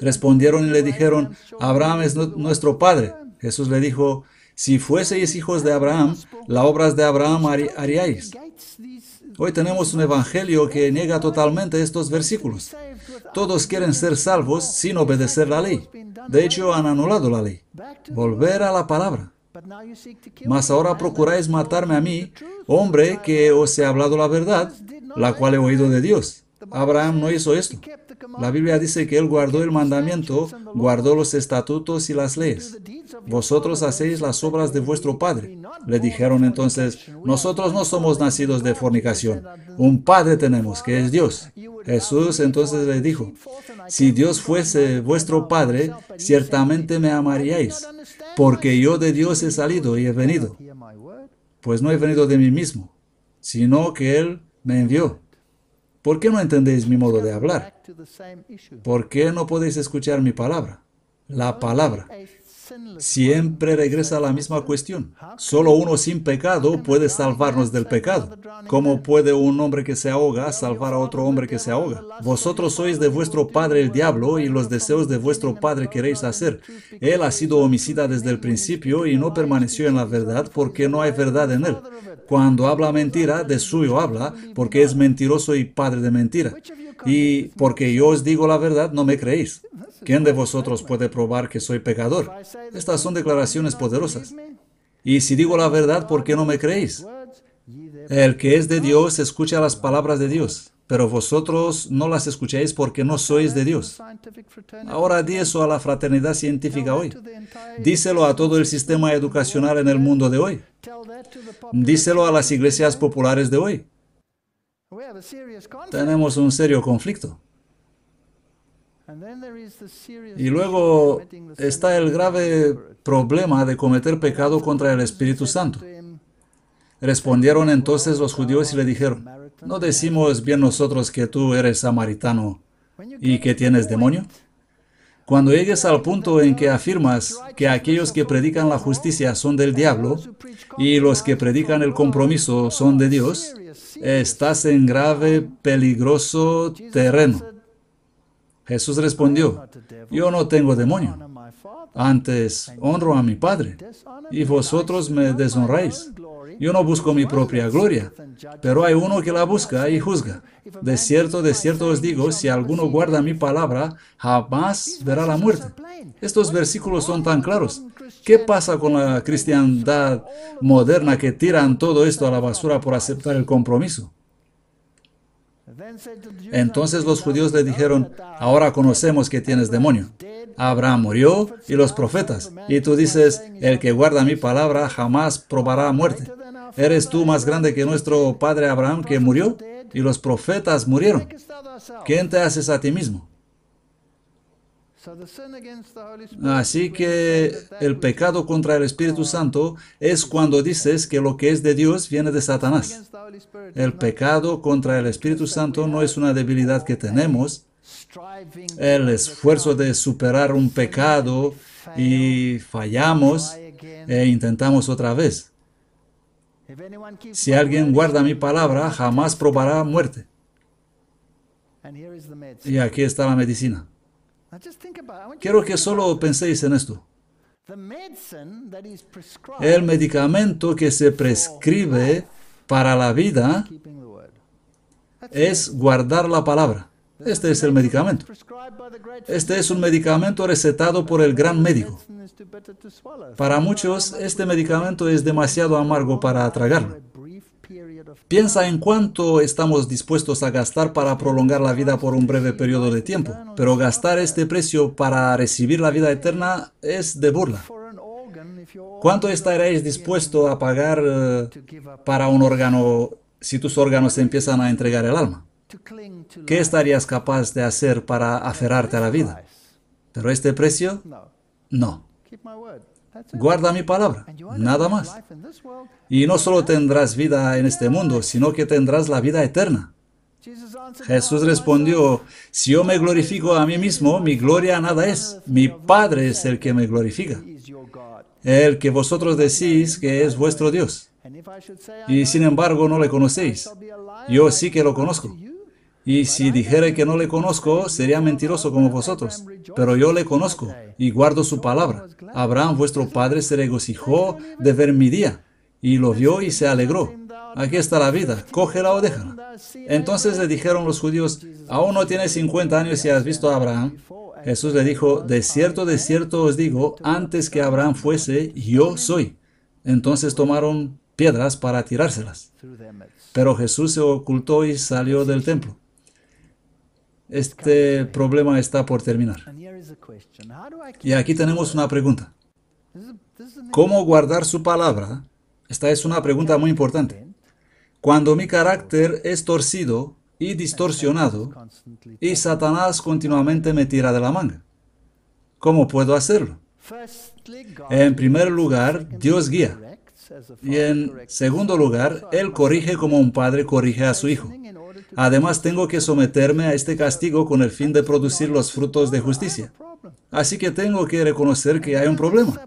Respondieron y le dijeron, Abraham es nuestro padre. Jesús le dijo, si fueseis hijos de Abraham, las obras de Abraham haríais. Hoy tenemos un evangelio que niega totalmente estos versículos. Todos quieren ser salvos sin obedecer la ley. De hecho, han anulado la ley. Volver a la palabra. Mas ahora procuráis matarme a mí, hombre que os he hablado la verdad, la cual he oído de Dios. Abraham no hizo esto. La Biblia dice que él guardó el mandamiento, guardó los estatutos y las leyes. Vosotros hacéis las obras de vuestro padre. Le dijeron entonces, nosotros no somos nacidos de fornicación. Un padre tenemos, que es Dios. Jesús entonces le dijo, si Dios fuese vuestro padre, ciertamente me amaríais, porque yo de Dios he salido y he venido. Pues no he venido de mí mismo, sino que Él me envió. ¿Por qué no entendéis mi modo de hablar? ¿Por qué no podéis escuchar mi palabra? La palabra siempre regresa a la misma cuestión. Solo uno sin pecado puede salvarnos del pecado. ¿Cómo puede un hombre que se ahoga salvar a otro hombre que se ahoga? Vosotros sois de vuestro padre el diablo y los deseos de vuestro padre queréis hacer. Él ha sido homicida desde el principio y no permaneció en la verdad porque no hay verdad en él. Cuando habla mentira, de suyo habla, porque es mentiroso y padre de mentira. Y porque yo os digo la verdad, no me creéis. ¿Quién de vosotros puede probar que soy pecador? Estas son declaraciones poderosas. Y si digo la verdad, ¿por qué no me creéis? El que es de Dios escucha las palabras de Dios pero vosotros no las escucháis porque no sois de Dios. Ahora di eso a la fraternidad científica hoy. Díselo a todo el sistema educacional en el mundo de hoy. Díselo a las iglesias populares de hoy. Tenemos un serio conflicto. Y luego está el grave problema de cometer pecado contra el Espíritu Santo. Respondieron entonces los judíos y le dijeron, ¿No decimos bien nosotros que tú eres samaritano y que tienes demonio? Cuando llegues al punto en que afirmas que aquellos que predican la justicia son del diablo y los que predican el compromiso son de Dios, estás en grave, peligroso terreno. Jesús respondió, yo no tengo demonio. Antes honro a mi Padre y vosotros me deshonráis. Yo no busco mi propia gloria, pero hay uno que la busca y juzga. De cierto, de cierto os digo, si alguno guarda mi palabra, jamás verá la muerte. Estos versículos son tan claros. ¿Qué pasa con la cristiandad moderna que tiran todo esto a la basura por aceptar el compromiso? Entonces los judíos le dijeron, ahora conocemos que tienes demonio. Abraham murió y los profetas. Y tú dices, el que guarda mi palabra jamás probará muerte. ¿Eres tú más grande que nuestro padre Abraham que murió? Y los profetas murieron. ¿Quién te haces a ti mismo? Así que el pecado contra el Espíritu Santo es cuando dices que lo que es de Dios viene de Satanás. El pecado contra el Espíritu Santo no es una debilidad que tenemos. El esfuerzo de superar un pecado y fallamos e intentamos otra vez. Si alguien guarda mi palabra, jamás probará muerte. Y aquí está la medicina. Quiero que solo penséis en esto. El medicamento que se prescribe para la vida es guardar la palabra. Este es el medicamento. Este es un medicamento recetado por el gran médico. Para muchos, este medicamento es demasiado amargo para tragarlo. Piensa en cuánto estamos dispuestos a gastar para prolongar la vida por un breve periodo de tiempo, pero gastar este precio para recibir la vida eterna es de burla. ¿Cuánto estaréis dispuesto a pagar eh, para un órgano si tus órganos empiezan a entregar el alma? ¿Qué estarías capaz de hacer para aferrarte a la vida? Pero este precio, no. Guarda mi palabra, nada más. Y no solo tendrás vida en este mundo, sino que tendrás la vida eterna. Jesús respondió, si yo me glorifico a mí mismo, mi gloria nada es. Mi Padre es el que me glorifica, el que vosotros decís que es vuestro Dios. Y sin embargo no le conocéis. Yo sí que lo conozco. Y si dijera que no le conozco, sería mentiroso como vosotros. Pero yo le conozco y guardo su palabra. Abraham, vuestro padre, se regocijó de ver mi día y lo vio y se alegró. Aquí está la vida, cógela o déjala. Entonces le dijeron los judíos, aún no tienes 50 años y has visto a Abraham. Jesús le dijo, de cierto, de cierto os digo, antes que Abraham fuese, yo soy. Entonces tomaron piedras para tirárselas. Pero Jesús se ocultó y salió del templo este problema está por terminar. Y aquí tenemos una pregunta. ¿Cómo guardar su palabra? Esta es una pregunta muy importante. Cuando mi carácter es torcido y distorsionado y Satanás continuamente me tira de la manga, ¿cómo puedo hacerlo? En primer lugar, Dios guía. Y en segundo lugar, Él corrige como un padre corrige a su hijo. Además, tengo que someterme a este castigo con el fin de producir los frutos de justicia. Así que tengo que reconocer que hay un problema,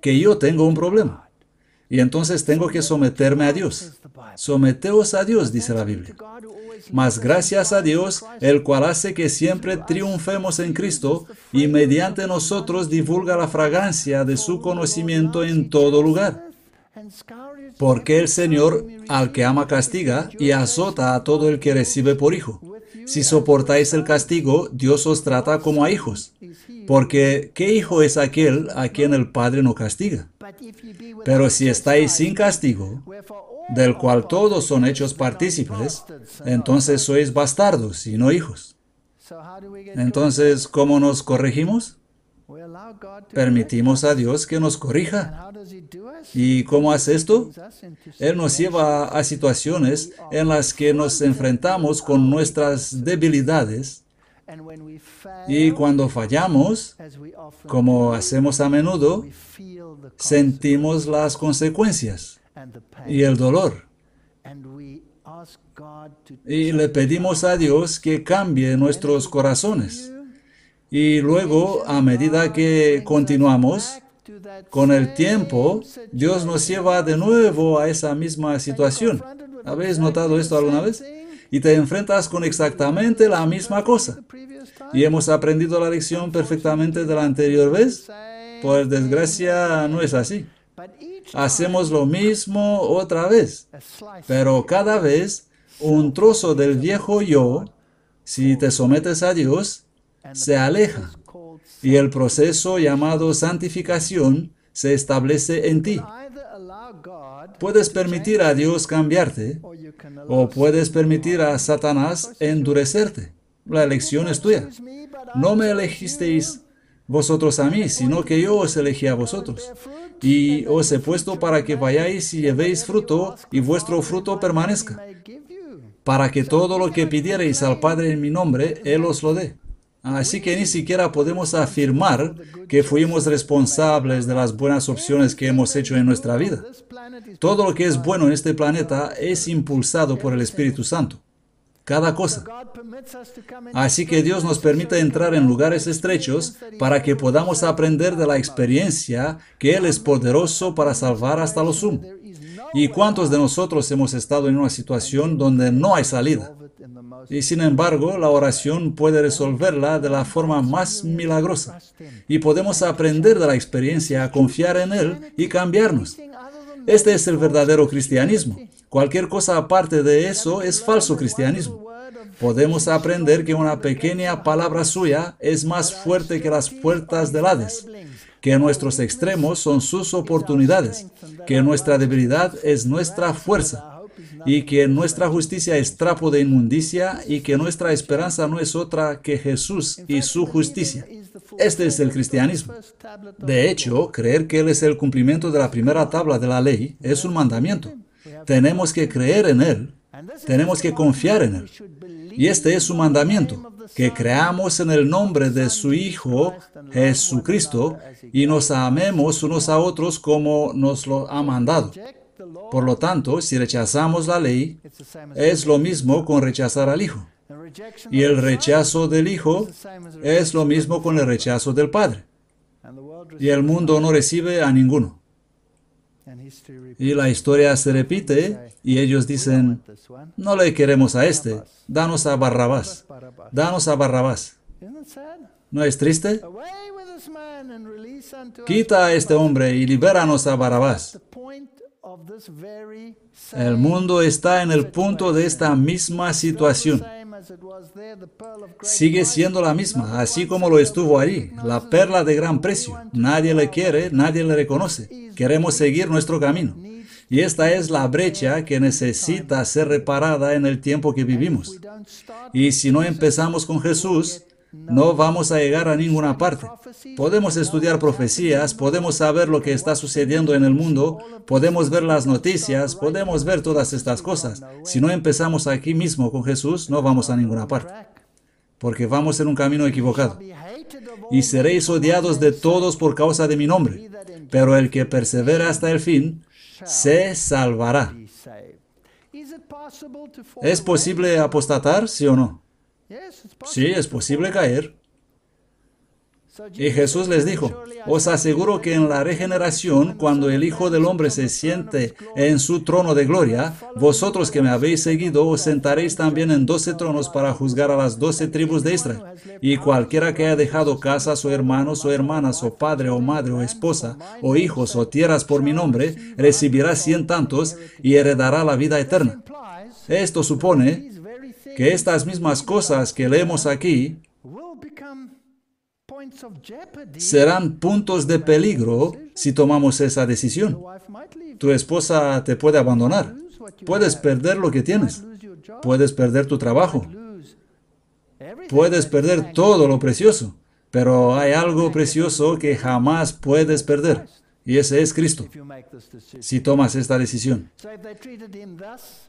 que yo tengo un problema. Y entonces tengo que someterme a Dios. Someteos a Dios, dice la Biblia. Mas gracias a Dios, el cual hace que siempre triunfemos en Cristo y mediante nosotros divulga la fragancia de su conocimiento en todo lugar. Porque el Señor al que ama castiga y azota a todo el que recibe por hijo. Si soportáis el castigo, Dios os trata como a hijos. Porque ¿qué hijo es aquel a quien el Padre no castiga? Pero si estáis sin castigo, del cual todos son hechos partícipes, entonces sois bastardos y no hijos. Entonces, ¿cómo nos corregimos? Permitimos a Dios que nos corrija. ¿Y cómo hace esto? Él nos lleva a situaciones en las que nos enfrentamos con nuestras debilidades y cuando fallamos, como hacemos a menudo, sentimos las consecuencias y el dolor. Y le pedimos a Dios que cambie nuestros corazones. Y luego, a medida que continuamos, con el tiempo, Dios nos lleva de nuevo a esa misma situación. ¿Habéis notado esto alguna vez? Y te enfrentas con exactamente la misma cosa. Y hemos aprendido la lección perfectamente de la anterior vez. Por desgracia, no es así. Hacemos lo mismo otra vez, pero cada vez un trozo del viejo yo, si te sometes a Dios, se aleja y el proceso llamado santificación se establece en ti. Puedes permitir a Dios cambiarte o puedes permitir a Satanás endurecerte. La elección es tuya. No me elegisteis vosotros a mí, sino que yo os elegí a vosotros. Y os he puesto para que vayáis y llevéis fruto y vuestro fruto permanezca. Para que todo lo que pidiereis al Padre en mi nombre, Él os lo dé. Así que ni siquiera podemos afirmar que fuimos responsables de las buenas opciones que hemos hecho en nuestra vida. Todo lo que es bueno en este planeta es impulsado por el Espíritu Santo. Cada cosa. Así que Dios nos permite entrar en lugares estrechos para que podamos aprender de la experiencia que Él es poderoso para salvar hasta lo sumo. ¿Y cuántos de nosotros hemos estado en una situación donde no hay salida? Y sin embargo, la oración puede resolverla de la forma más milagrosa. Y podemos aprender de la experiencia a confiar en Él y cambiarnos. Este es el verdadero cristianismo. Cualquier cosa aparte de eso es falso cristianismo. Podemos aprender que una pequeña palabra suya es más fuerte que las puertas del Hades que nuestros extremos son sus oportunidades, que nuestra debilidad es nuestra fuerza, y que nuestra justicia es trapo de inmundicia y que nuestra esperanza no es otra que Jesús y su justicia. Este es el cristianismo. De hecho, creer que Él es el cumplimiento de la primera tabla de la ley es un mandamiento. Tenemos que creer en Él. Tenemos que confiar en Él. Y este es su mandamiento, que creamos en el nombre de su Hijo Jesucristo y nos amemos unos a otros como nos lo ha mandado. Por lo tanto, si rechazamos la ley, es lo mismo con rechazar al Hijo. Y el rechazo del Hijo es lo mismo con el rechazo del Padre. Y el mundo no recibe a ninguno. Y la historia se repite y ellos dicen, no le queremos a este, danos a Barrabás, danos a Barrabás. ¿No es triste? Quita a este hombre y libéranos a Barrabás. El mundo está en el punto de esta misma situación. Sigue siendo la misma, así como lo estuvo allí, la perla de gran precio. Nadie le quiere, nadie le reconoce. Queremos seguir nuestro camino. Y esta es la brecha que necesita ser reparada en el tiempo que vivimos. Y si no empezamos con Jesús, no vamos a llegar a ninguna parte. Podemos estudiar profecías, podemos saber lo que está sucediendo en el mundo, podemos ver las noticias, podemos ver todas estas cosas. Si no empezamos aquí mismo con Jesús, no vamos a ninguna parte, porque vamos en un camino equivocado. Y seréis odiados de todos por causa de mi nombre, pero el que persevera hasta el fin, se salvará. ¿Es posible apostatar, sí o no? Sí, es posible caer. Y Jesús les dijo, os aseguro que en la regeneración, cuando el Hijo del Hombre se siente en su trono de gloria, vosotros que me habéis seguido os sentaréis también en doce tronos para juzgar a las doce tribus de Israel. Y cualquiera que haya dejado casas o hermanos o hermanas o padre o madre o esposa o hijos o tierras por mi nombre, recibirá cien tantos y heredará la vida eterna. Esto supone que estas mismas cosas que leemos aquí serán puntos de peligro si tomamos esa decisión. Tu esposa te puede abandonar. Puedes perder lo que tienes. Puedes perder tu trabajo. Puedes perder todo lo precioso. Pero hay algo precioso que jamás puedes perder. Y ese es Cristo, si tomas esta decisión.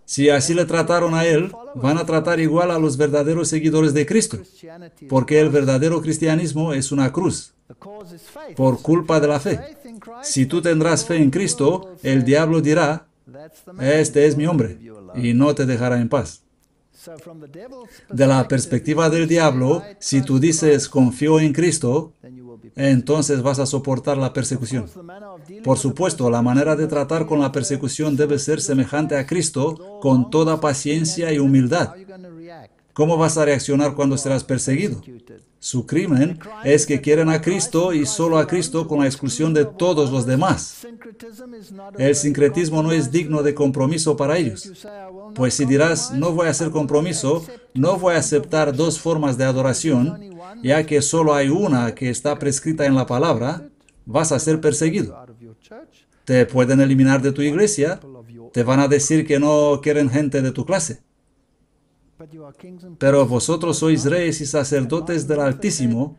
Si así le trataron a Él, van a tratar igual a los verdaderos seguidores de Cristo, porque el verdadero cristianismo es una cruz, por culpa de la fe. Si tú tendrás fe en Cristo, el diablo dirá, este es mi hombre, y no te dejará en paz. De la perspectiva del diablo, si tú dices confío en Cristo, entonces vas a soportar la persecución. Por supuesto, la manera de tratar con la persecución debe ser semejante a Cristo, con toda paciencia y humildad. ¿Cómo vas a reaccionar cuando serás perseguido? Su crimen es que quieren a Cristo y solo a Cristo con la exclusión de todos los demás. El sincretismo no es digno de compromiso para ellos. Pues si dirás, no voy a hacer compromiso, no voy a aceptar dos formas de adoración, ya que solo hay una que está prescrita en la palabra, vas a ser perseguido. Te pueden eliminar de tu iglesia, te van a decir que no quieren gente de tu clase. Pero vosotros sois reyes y sacerdotes del Altísimo.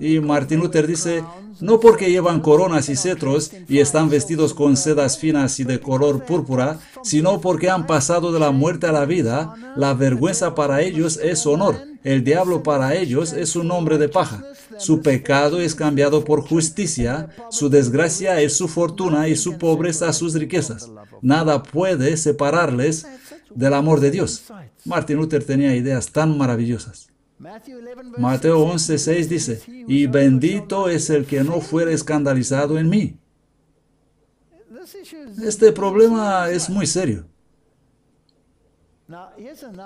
Y Martín Luther dice, no porque llevan coronas y cetros y están vestidos con sedas finas y de color púrpura, sino porque han pasado de la muerte a la vida, la vergüenza para ellos es honor, el diablo para ellos es un hombre de paja, su pecado es cambiado por justicia, su desgracia es su fortuna y su pobreza sus riquezas. Nada puede separarles del amor de Dios. Martin Luther tenía ideas tan maravillosas. Mateo 11:6 dice, y bendito es el que no fuera escandalizado en mí. Este problema es muy serio.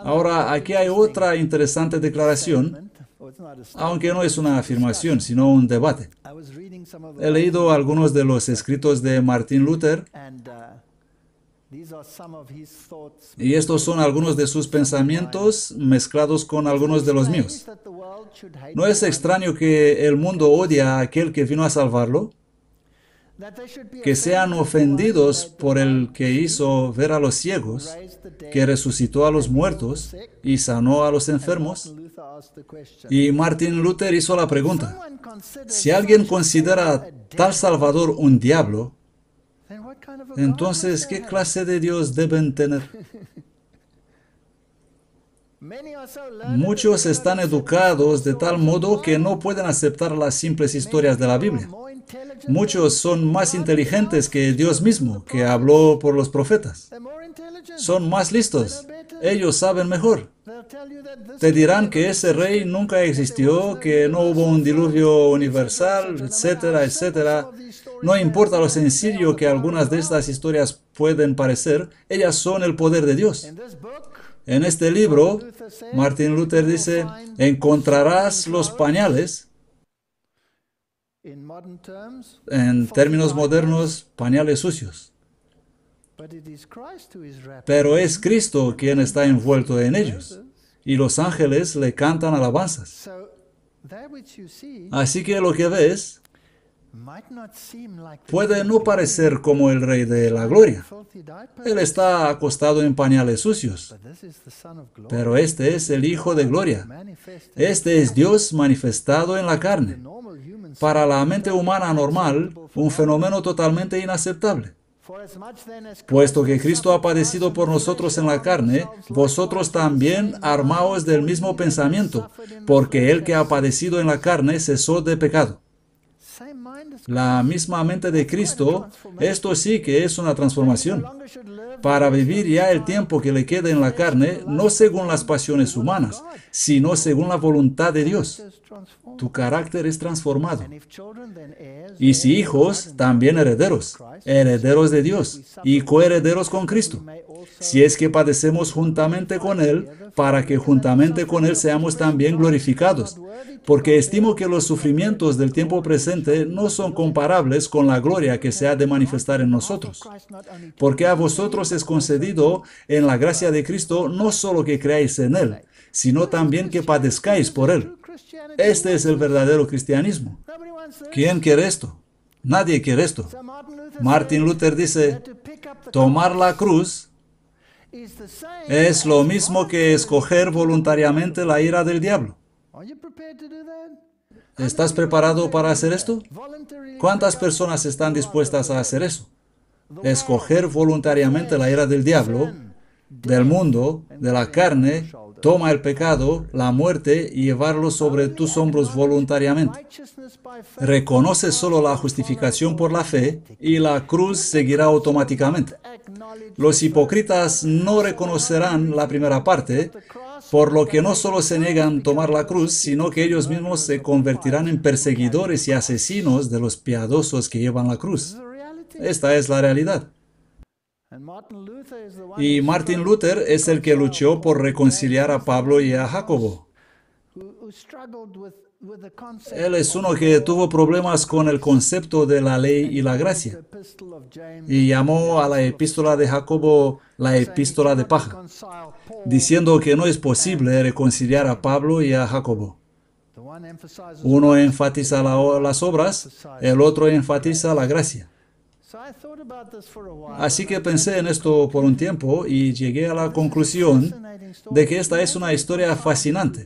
Ahora, aquí hay otra interesante declaración, aunque no es una afirmación, sino un debate. He leído algunos de los escritos de Martin Luther y estos son algunos de sus pensamientos mezclados con algunos de los míos. ¿No es extraño que el mundo odie a aquel que vino a salvarlo? Que sean ofendidos por el que hizo ver a los ciegos, que resucitó a los muertos y sanó a los enfermos. Y Martin Luther hizo la pregunta, si alguien considera tal Salvador un diablo, entonces, ¿qué clase de Dios deben tener? Muchos están educados de tal modo que no pueden aceptar las simples historias de la Biblia. Muchos son más inteligentes que Dios mismo, que habló por los profetas. Son más listos. Ellos saben mejor. Te dirán que ese rey nunca existió, que no hubo un diluvio universal, etcétera, etcétera. No importa lo sencillo que algunas de estas historias pueden parecer, ellas son el poder de Dios. En este libro, Martin Luther dice, encontrarás los pañales. En términos modernos, pañales sucios. Pero es Cristo quien está envuelto en ellos. Y los ángeles le cantan alabanzas. Así que lo que ves Puede no parecer como el rey de la gloria. Él está acostado en pañales sucios. Pero este es el Hijo de Gloria. Este es Dios manifestado en la carne. Para la mente humana normal, un fenómeno totalmente inaceptable. Puesto que Cristo ha padecido por nosotros en la carne, vosotros también armaos del mismo pensamiento, porque el que ha padecido en la carne cesó de pecado la misma mente de Cristo, esto sí que es una transformación para vivir ya el tiempo que le queda en la carne, no según las pasiones humanas, sino según la voluntad de Dios. Tu carácter es transformado. Y si hijos, también herederos, herederos de Dios y coherederos con Cristo. Si es que padecemos juntamente con Él, para que juntamente con Él seamos también glorificados. Porque estimo que los sufrimientos del tiempo presente no son comparables con la gloria que se ha de manifestar en nosotros. Porque a vosotros es concedido en la gracia de Cristo no solo que creáis en Él, sino también que padezcáis por Él. Este es el verdadero cristianismo. ¿Quién quiere esto? Nadie quiere esto. Martin Luther dice, tomar la cruz es lo mismo que escoger voluntariamente la ira del diablo. ¿Estás preparado para hacer esto? ¿Cuántas personas están dispuestas a hacer eso? escoger voluntariamente la ira del diablo, del mundo, de la carne, toma el pecado, la muerte y llevarlo sobre tus hombros voluntariamente. Reconoce solo la justificación por la fe y la cruz seguirá automáticamente. Los hipócritas no reconocerán la primera parte, por lo que no solo se niegan a tomar la cruz, sino que ellos mismos se convertirán en perseguidores y asesinos de los piadosos que llevan la cruz. Esta es la realidad. Y Martin Luther es el que luchó por reconciliar a Pablo y a Jacobo. Él es uno que tuvo problemas con el concepto de la ley y la gracia y llamó a la epístola de Jacobo la epístola de paja, diciendo que no es posible reconciliar a Pablo y a Jacobo. Uno enfatiza las obras, el otro enfatiza la gracia. Así que pensé en esto por un tiempo y llegué a la conclusión de que esta es una historia fascinante.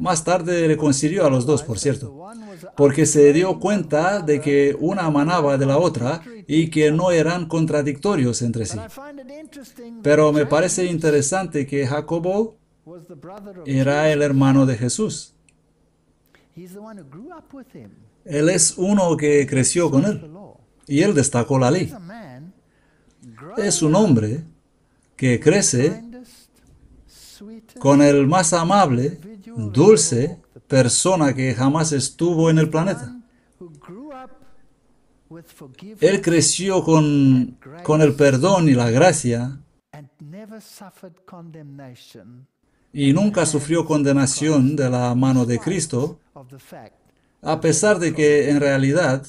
Más tarde reconcilió a los dos, por cierto, porque se dio cuenta de que una manaba de la otra y que no eran contradictorios entre sí. Pero me parece interesante que Jacobo era el hermano de Jesús. Él es uno que creció con él y él destacó la ley. Es un hombre que crece con el más amable, dulce persona que jamás estuvo en el planeta. Él creció con, el perdón y la gracia y nunca sufrió condenación de la mano de Cristo a pesar de que en realidad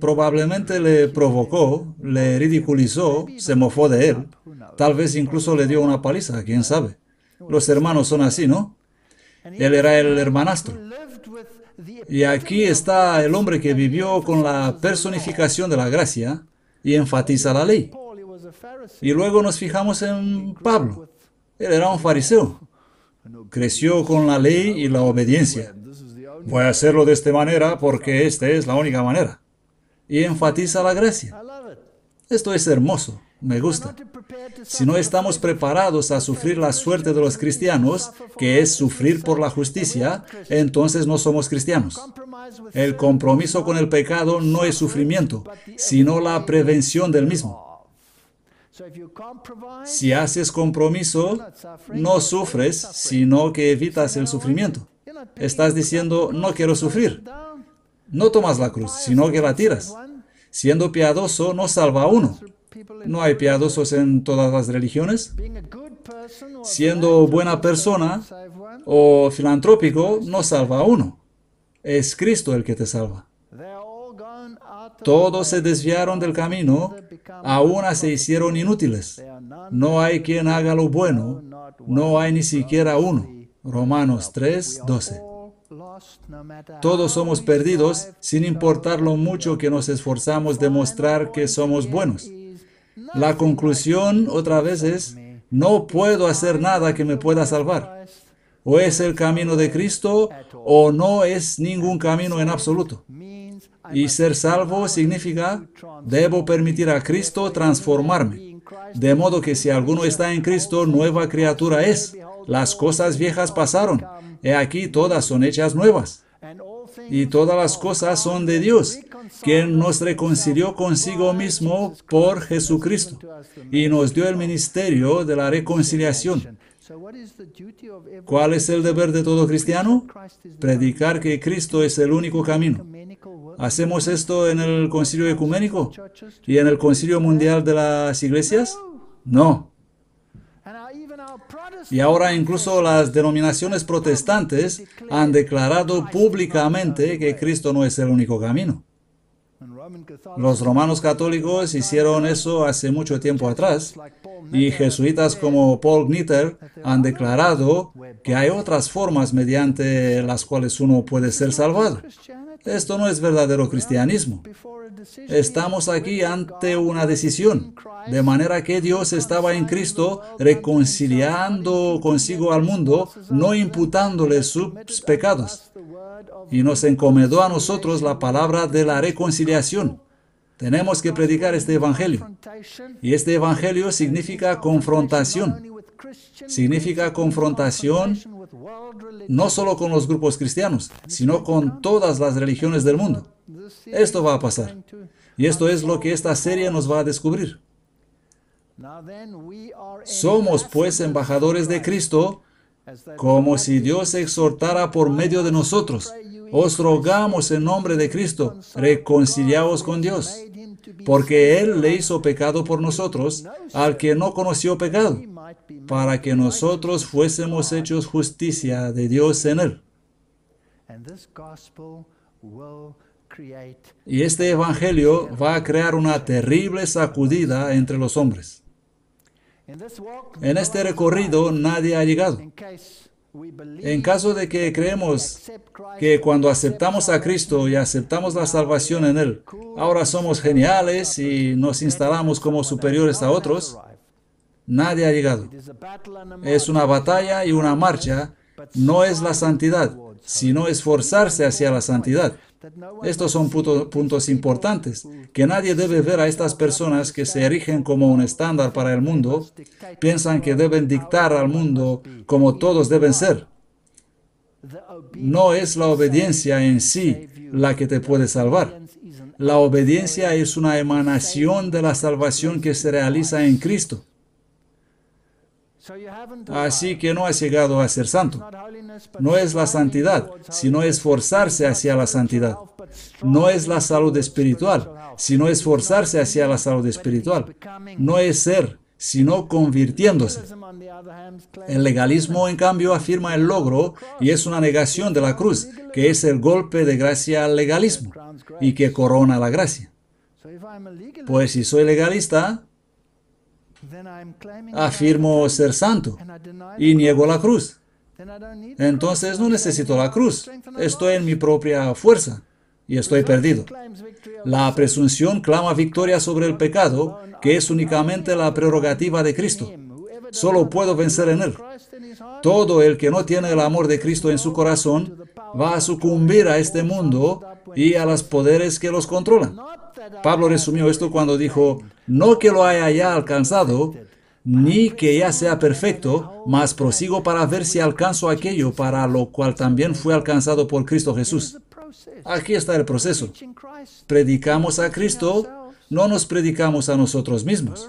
probablemente le provocó, le ridiculizó, se mofó de él, tal vez incluso le dio una paliza, quién sabe. Los hermanos son así, ¿no? Él era el hermanastro. Y aquí está el hombre que vivió con la personificación de la gracia y enfatiza la ley. Y luego nos fijamos en Pablo. Él era un fariseo. Creció con la ley y la obediencia. Voy a hacerlo de esta manera porque esta es la única manera. Y enfatiza la gracia. Esto es hermoso, me gusta. Si no estamos preparados a sufrir la suerte de los cristianos, que es sufrir por la justicia, entonces no somos cristianos. El compromiso con el pecado no es sufrimiento, sino la prevención del mismo. Si haces compromiso, no sufres, sino que evitas el sufrimiento estás diciendo, no quiero sufrir. No tomas la cruz, sino que la tiras. Siendo piadoso no salva a uno. No hay piadosos en todas las religiones. Siendo buena persona o filantrópico no salva a uno. Es Cristo el que te salva. Todos se desviaron del camino, aún se hicieron inútiles. No hay quien haga lo bueno, no hay ni siquiera uno. Romanos 3, 12. Todos somos perdidos sin importar lo mucho que nos esforzamos de mostrar que somos buenos. La conclusión otra vez es, no puedo hacer nada que me pueda salvar. O es el camino de Cristo o no es ningún camino en absoluto. Y ser salvo significa, debo permitir a Cristo transformarme. De modo que si alguno está en Cristo, nueva criatura es. Las cosas viejas pasaron, he aquí todas son hechas nuevas. Y todas las cosas son de Dios, quien nos reconcilió consigo mismo por Jesucristo y nos dio el ministerio de la reconciliación. ¿Cuál es el deber de todo cristiano? Predicar que Cristo es el único camino. ¿Hacemos esto en el concilio ecuménico y en el concilio mundial de las iglesias? No. Y ahora incluso las denominaciones protestantes han declarado públicamente que Cristo no es el único camino. Los romanos católicos hicieron eso hace mucho tiempo atrás y jesuitas como Paul Knitter han declarado que hay otras formas mediante las cuales uno puede ser salvado. Esto no es verdadero cristianismo. Estamos aquí ante una decisión. De manera que Dios estaba en Cristo reconciliando consigo al mundo, no imputándole sus pecados. Y nos encomendó a nosotros la palabra de la reconciliación. Tenemos que predicar este Evangelio. Y este Evangelio significa confrontación. Significa confrontación no solo con los grupos cristianos, sino con todas las religiones del mundo. Esto va a pasar. Y esto es lo que esta serie nos va a descubrir. Somos pues embajadores de Cristo, como si Dios exhortara por medio de nosotros. Os rogamos en nombre de Cristo, reconciliaos con Dios, porque Él le hizo pecado por nosotros, al que no conoció pecado, para que nosotros fuésemos hechos justicia de Dios en Él. Y este Evangelio va a crear una terrible sacudida entre los hombres. En este recorrido nadie ha llegado. En caso de que creemos que cuando aceptamos a Cristo y aceptamos la salvación en Él, ahora somos geniales y nos instalamos como superiores a otros, nadie ha llegado. Es una batalla y una marcha, no es la santidad, sino esforzarse hacia la santidad. Estos son puntos importantes, que nadie debe ver a estas personas que se erigen como un estándar para el mundo, piensan que deben dictar al mundo como todos deben ser. No es la obediencia en sí la que te puede salvar. La obediencia es una emanación de la salvación que se realiza en Cristo. Así que no has llegado a ser santo. No es la santidad, sino esforzarse hacia la santidad. No es la salud espiritual, sino esforzarse hacia la salud espiritual. No es ser, sino convirtiéndose. El legalismo, en cambio, afirma el logro y es una negación de la cruz, que es el golpe de gracia al legalismo y que corona la gracia. Pues si soy legalista, afirmo ser santo y niego la cruz. Entonces no necesito la cruz. Estoy en mi propia fuerza y estoy perdido. La presunción clama victoria sobre el pecado, que es únicamente la prerrogativa de Cristo. Solo puedo vencer en él. Todo el que no tiene el amor de Cristo en su corazón va a sucumbir a este mundo y a los poderes que los controlan. Pablo resumió esto cuando dijo, no que lo haya ya alcanzado, ni que ya sea perfecto, mas prosigo para ver si alcanzo aquello para lo cual también fue alcanzado por Cristo Jesús. Aquí está el proceso. Predicamos a Cristo, no nos predicamos a nosotros mismos.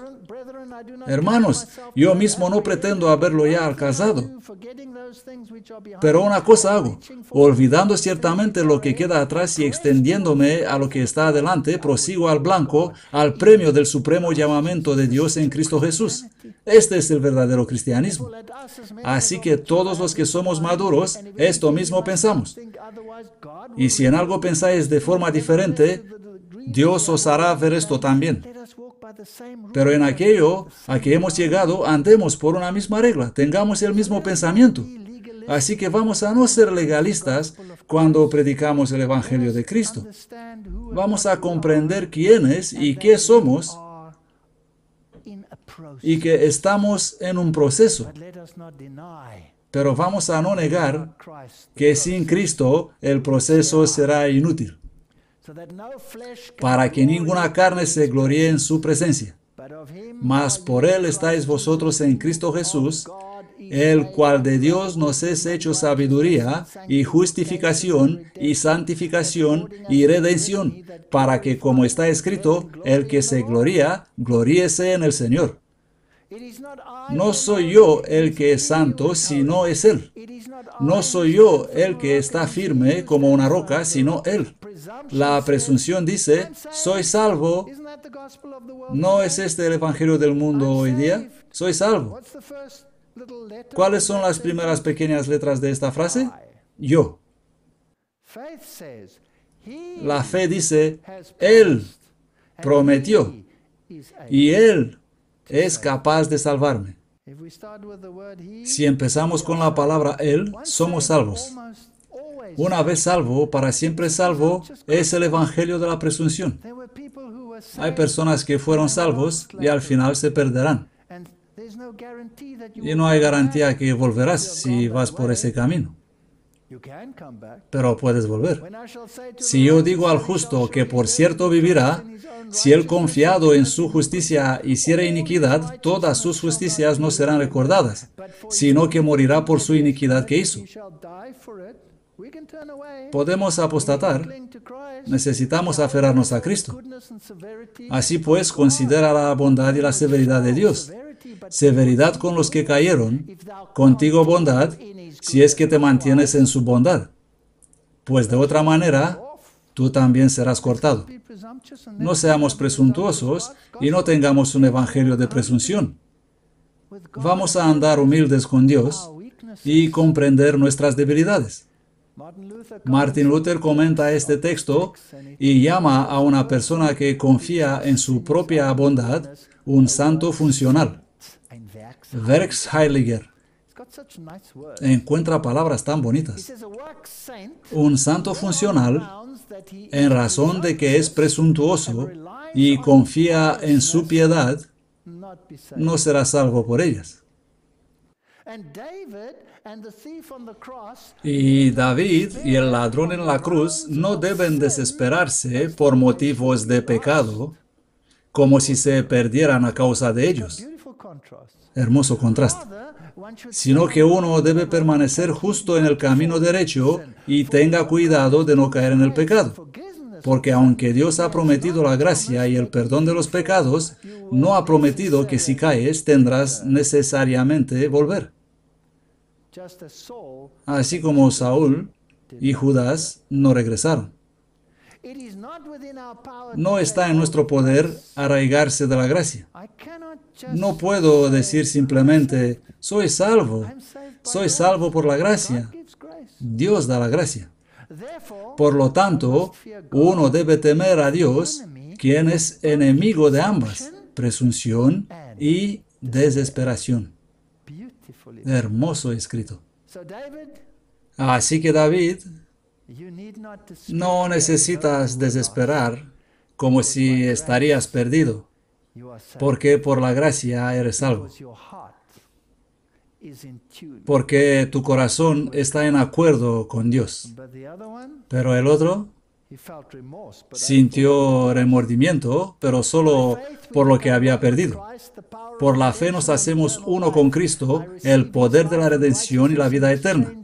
Hermanos, yo mismo no pretendo haberlo ya alcanzado. Pero una cosa hago, olvidando ciertamente lo que queda atrás y extendiéndome a lo que está adelante, prosigo al blanco, al premio del supremo llamamiento de Dios en Cristo Jesús. Este es el verdadero cristianismo. Así que todos los que somos maduros, esto mismo pensamos. Y si en algo pensáis de forma diferente, Dios os hará ver esto también. Pero en aquello a que hemos llegado, andemos por una misma regla, tengamos el mismo pensamiento. Así que vamos a no ser legalistas cuando predicamos el Evangelio de Cristo. Vamos a comprender quiénes y qué somos y que estamos en un proceso. Pero vamos a no negar que sin Cristo el proceso será inútil, para que ninguna carne se gloríe en su presencia. Mas por Él estáis vosotros en Cristo Jesús, el cual de Dios nos es hecho sabiduría y justificación y santificación y redención, para que como está escrito, el que se gloría, gloríese en el Señor. No soy yo el que es santo, sino es Él. No soy yo el que está firme como una roca, sino Él. La presunción dice, soy salvo. ¿No es este el Evangelio del mundo hoy día? Soy salvo. ¿Cuáles son las primeras pequeñas letras de esta frase? Yo. La fe dice, Él prometió y Él es capaz de salvarme. Si empezamos con la palabra Él, somos salvos. Una vez salvo, para siempre salvo, es el Evangelio de la Presunción. Hay personas que fueron salvos y al final se perderán. Y no hay garantía que volverás si vas por ese camino. Pero puedes volver. Si yo digo al justo que por cierto vivirá, si él confiado en su justicia hiciera iniquidad, todas sus justicias no serán recordadas, sino que morirá por su iniquidad que hizo. Podemos apostatar, necesitamos aferrarnos a Cristo. Así pues, considera la bondad y la severidad de Dios severidad con los que cayeron, contigo bondad, si es que te mantienes en su bondad. Pues de otra manera, tú también serás cortado. No seamos presuntuosos y no tengamos un evangelio de presunción. Vamos a andar humildes con Dios y comprender nuestras debilidades. Martin Luther comenta este texto y llama a una persona que confía en su propia bondad un santo funcional. Werksheiliger encuentra palabras tan bonitas. Un santo funcional, en razón de que es presuntuoso y confía en su piedad, no será salvo por ellas. Y David y el ladrón en la cruz no deben desesperarse por motivos de pecado, como si se perdieran a causa de ellos hermoso contraste, sino que uno debe permanecer justo en el camino derecho y tenga cuidado de no caer en el pecado. Porque aunque Dios ha prometido la gracia y el perdón de los pecados, no ha prometido que si caes tendrás necesariamente volver. Así como Saúl y Judas no regresaron. No está en nuestro poder arraigarse de la gracia. No puedo decir simplemente, soy salvo, soy salvo por la gracia. Dios da la gracia. Por lo tanto, uno debe temer a Dios, quien es enemigo de ambas, presunción y desesperación. Hermoso escrito. Así que David, no necesitas desesperar como si estarías perdido porque por la gracia eres salvo. Porque tu corazón está en acuerdo con Dios. Pero el otro sintió remordimiento, pero solo por lo que había perdido. Por la fe nos hacemos uno con Cristo, el poder de la redención y la vida eterna.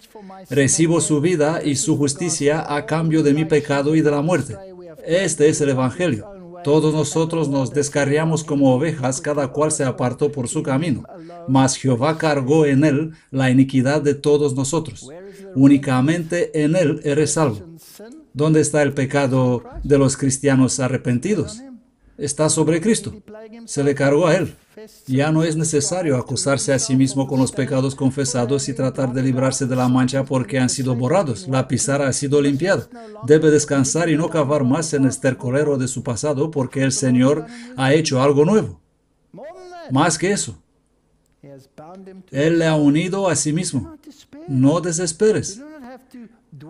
Recibo su vida y su justicia a cambio de mi pecado y de la muerte. Este es el Evangelio. Todos nosotros nos descarriamos como ovejas, cada cual se apartó por su camino. Mas Jehová cargó en él la iniquidad de todos nosotros. Únicamente en él eres salvo. ¿Dónde está el pecado de los cristianos arrepentidos? está sobre Cristo. Se le cargó a Él. Ya no es necesario acusarse a sí mismo con los pecados confesados y tratar de librarse de la mancha porque han sido borrados. La pizarra ha sido limpiada. Debe descansar y no cavar más en el estercolero de su pasado porque el Señor ha hecho algo nuevo. Más que eso, Él le ha unido a sí mismo. No desesperes.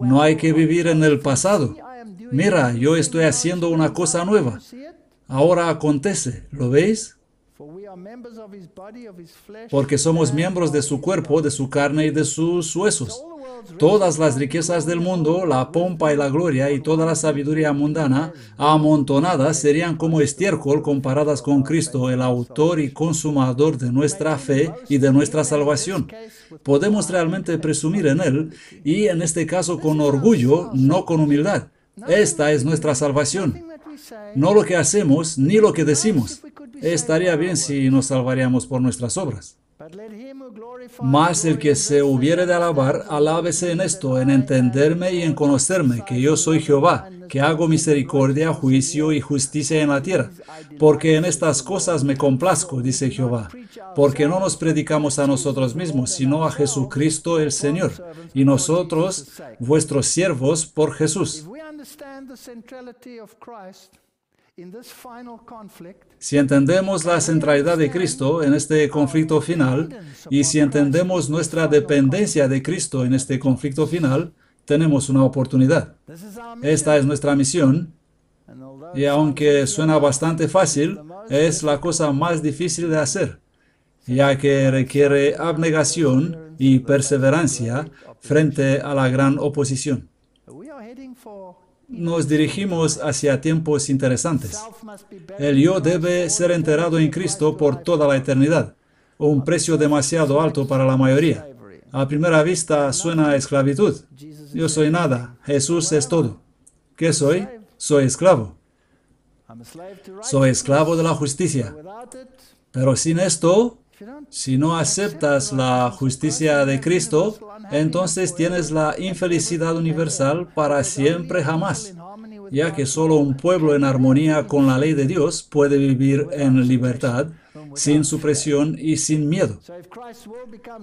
No hay que vivir en el pasado. Mira, yo estoy haciendo una cosa nueva ahora acontece, ¿lo veis? Porque somos miembros de su cuerpo, de su carne y de sus huesos. Todas las riquezas del mundo, la pompa y la gloria y toda la sabiduría mundana amontonadas serían como estiércol comparadas con Cristo, el autor y consumador de nuestra fe y de nuestra salvación. Podemos realmente presumir en Él y en este caso con orgullo, no con humildad. Esta es nuestra salvación. Eh. no lo que hacemos ni lo que ah, decimos. Estaría ah, bien si nos salvaríamos por nuestras obras. Mas el que se hubiere de alabar, alábese en esto, en entenderme y en conocerme, que yo soy Jehová, que hago misericordia, juicio y justicia en la tierra. Porque en estas cosas me complazco, dice Jehová. Porque no nos predicamos a nosotros mismos, sino a Jesucristo el Señor, y nosotros, vuestros siervos, por Jesús. Si entendemos la centralidad de Cristo en este conflicto final y si entendemos nuestra dependencia de Cristo en este conflicto final, tenemos una oportunidad. Esta es nuestra misión y aunque suena bastante fácil, es la cosa más difícil de hacer, ya que requiere abnegación y perseverancia frente a la gran oposición nos dirigimos hacia tiempos interesantes. El yo debe ser enterrado en Cristo por toda la eternidad, un precio demasiado alto para la mayoría. A primera vista suena a esclavitud. Yo soy nada, Jesús es todo. ¿Qué soy? Soy esclavo. Soy esclavo de la justicia. Pero sin esto, si no aceptas la justicia de Cristo, entonces tienes la infelicidad universal para siempre jamás, ya que solo un pueblo en armonía con la ley de Dios puede vivir en libertad, sin supresión y sin miedo.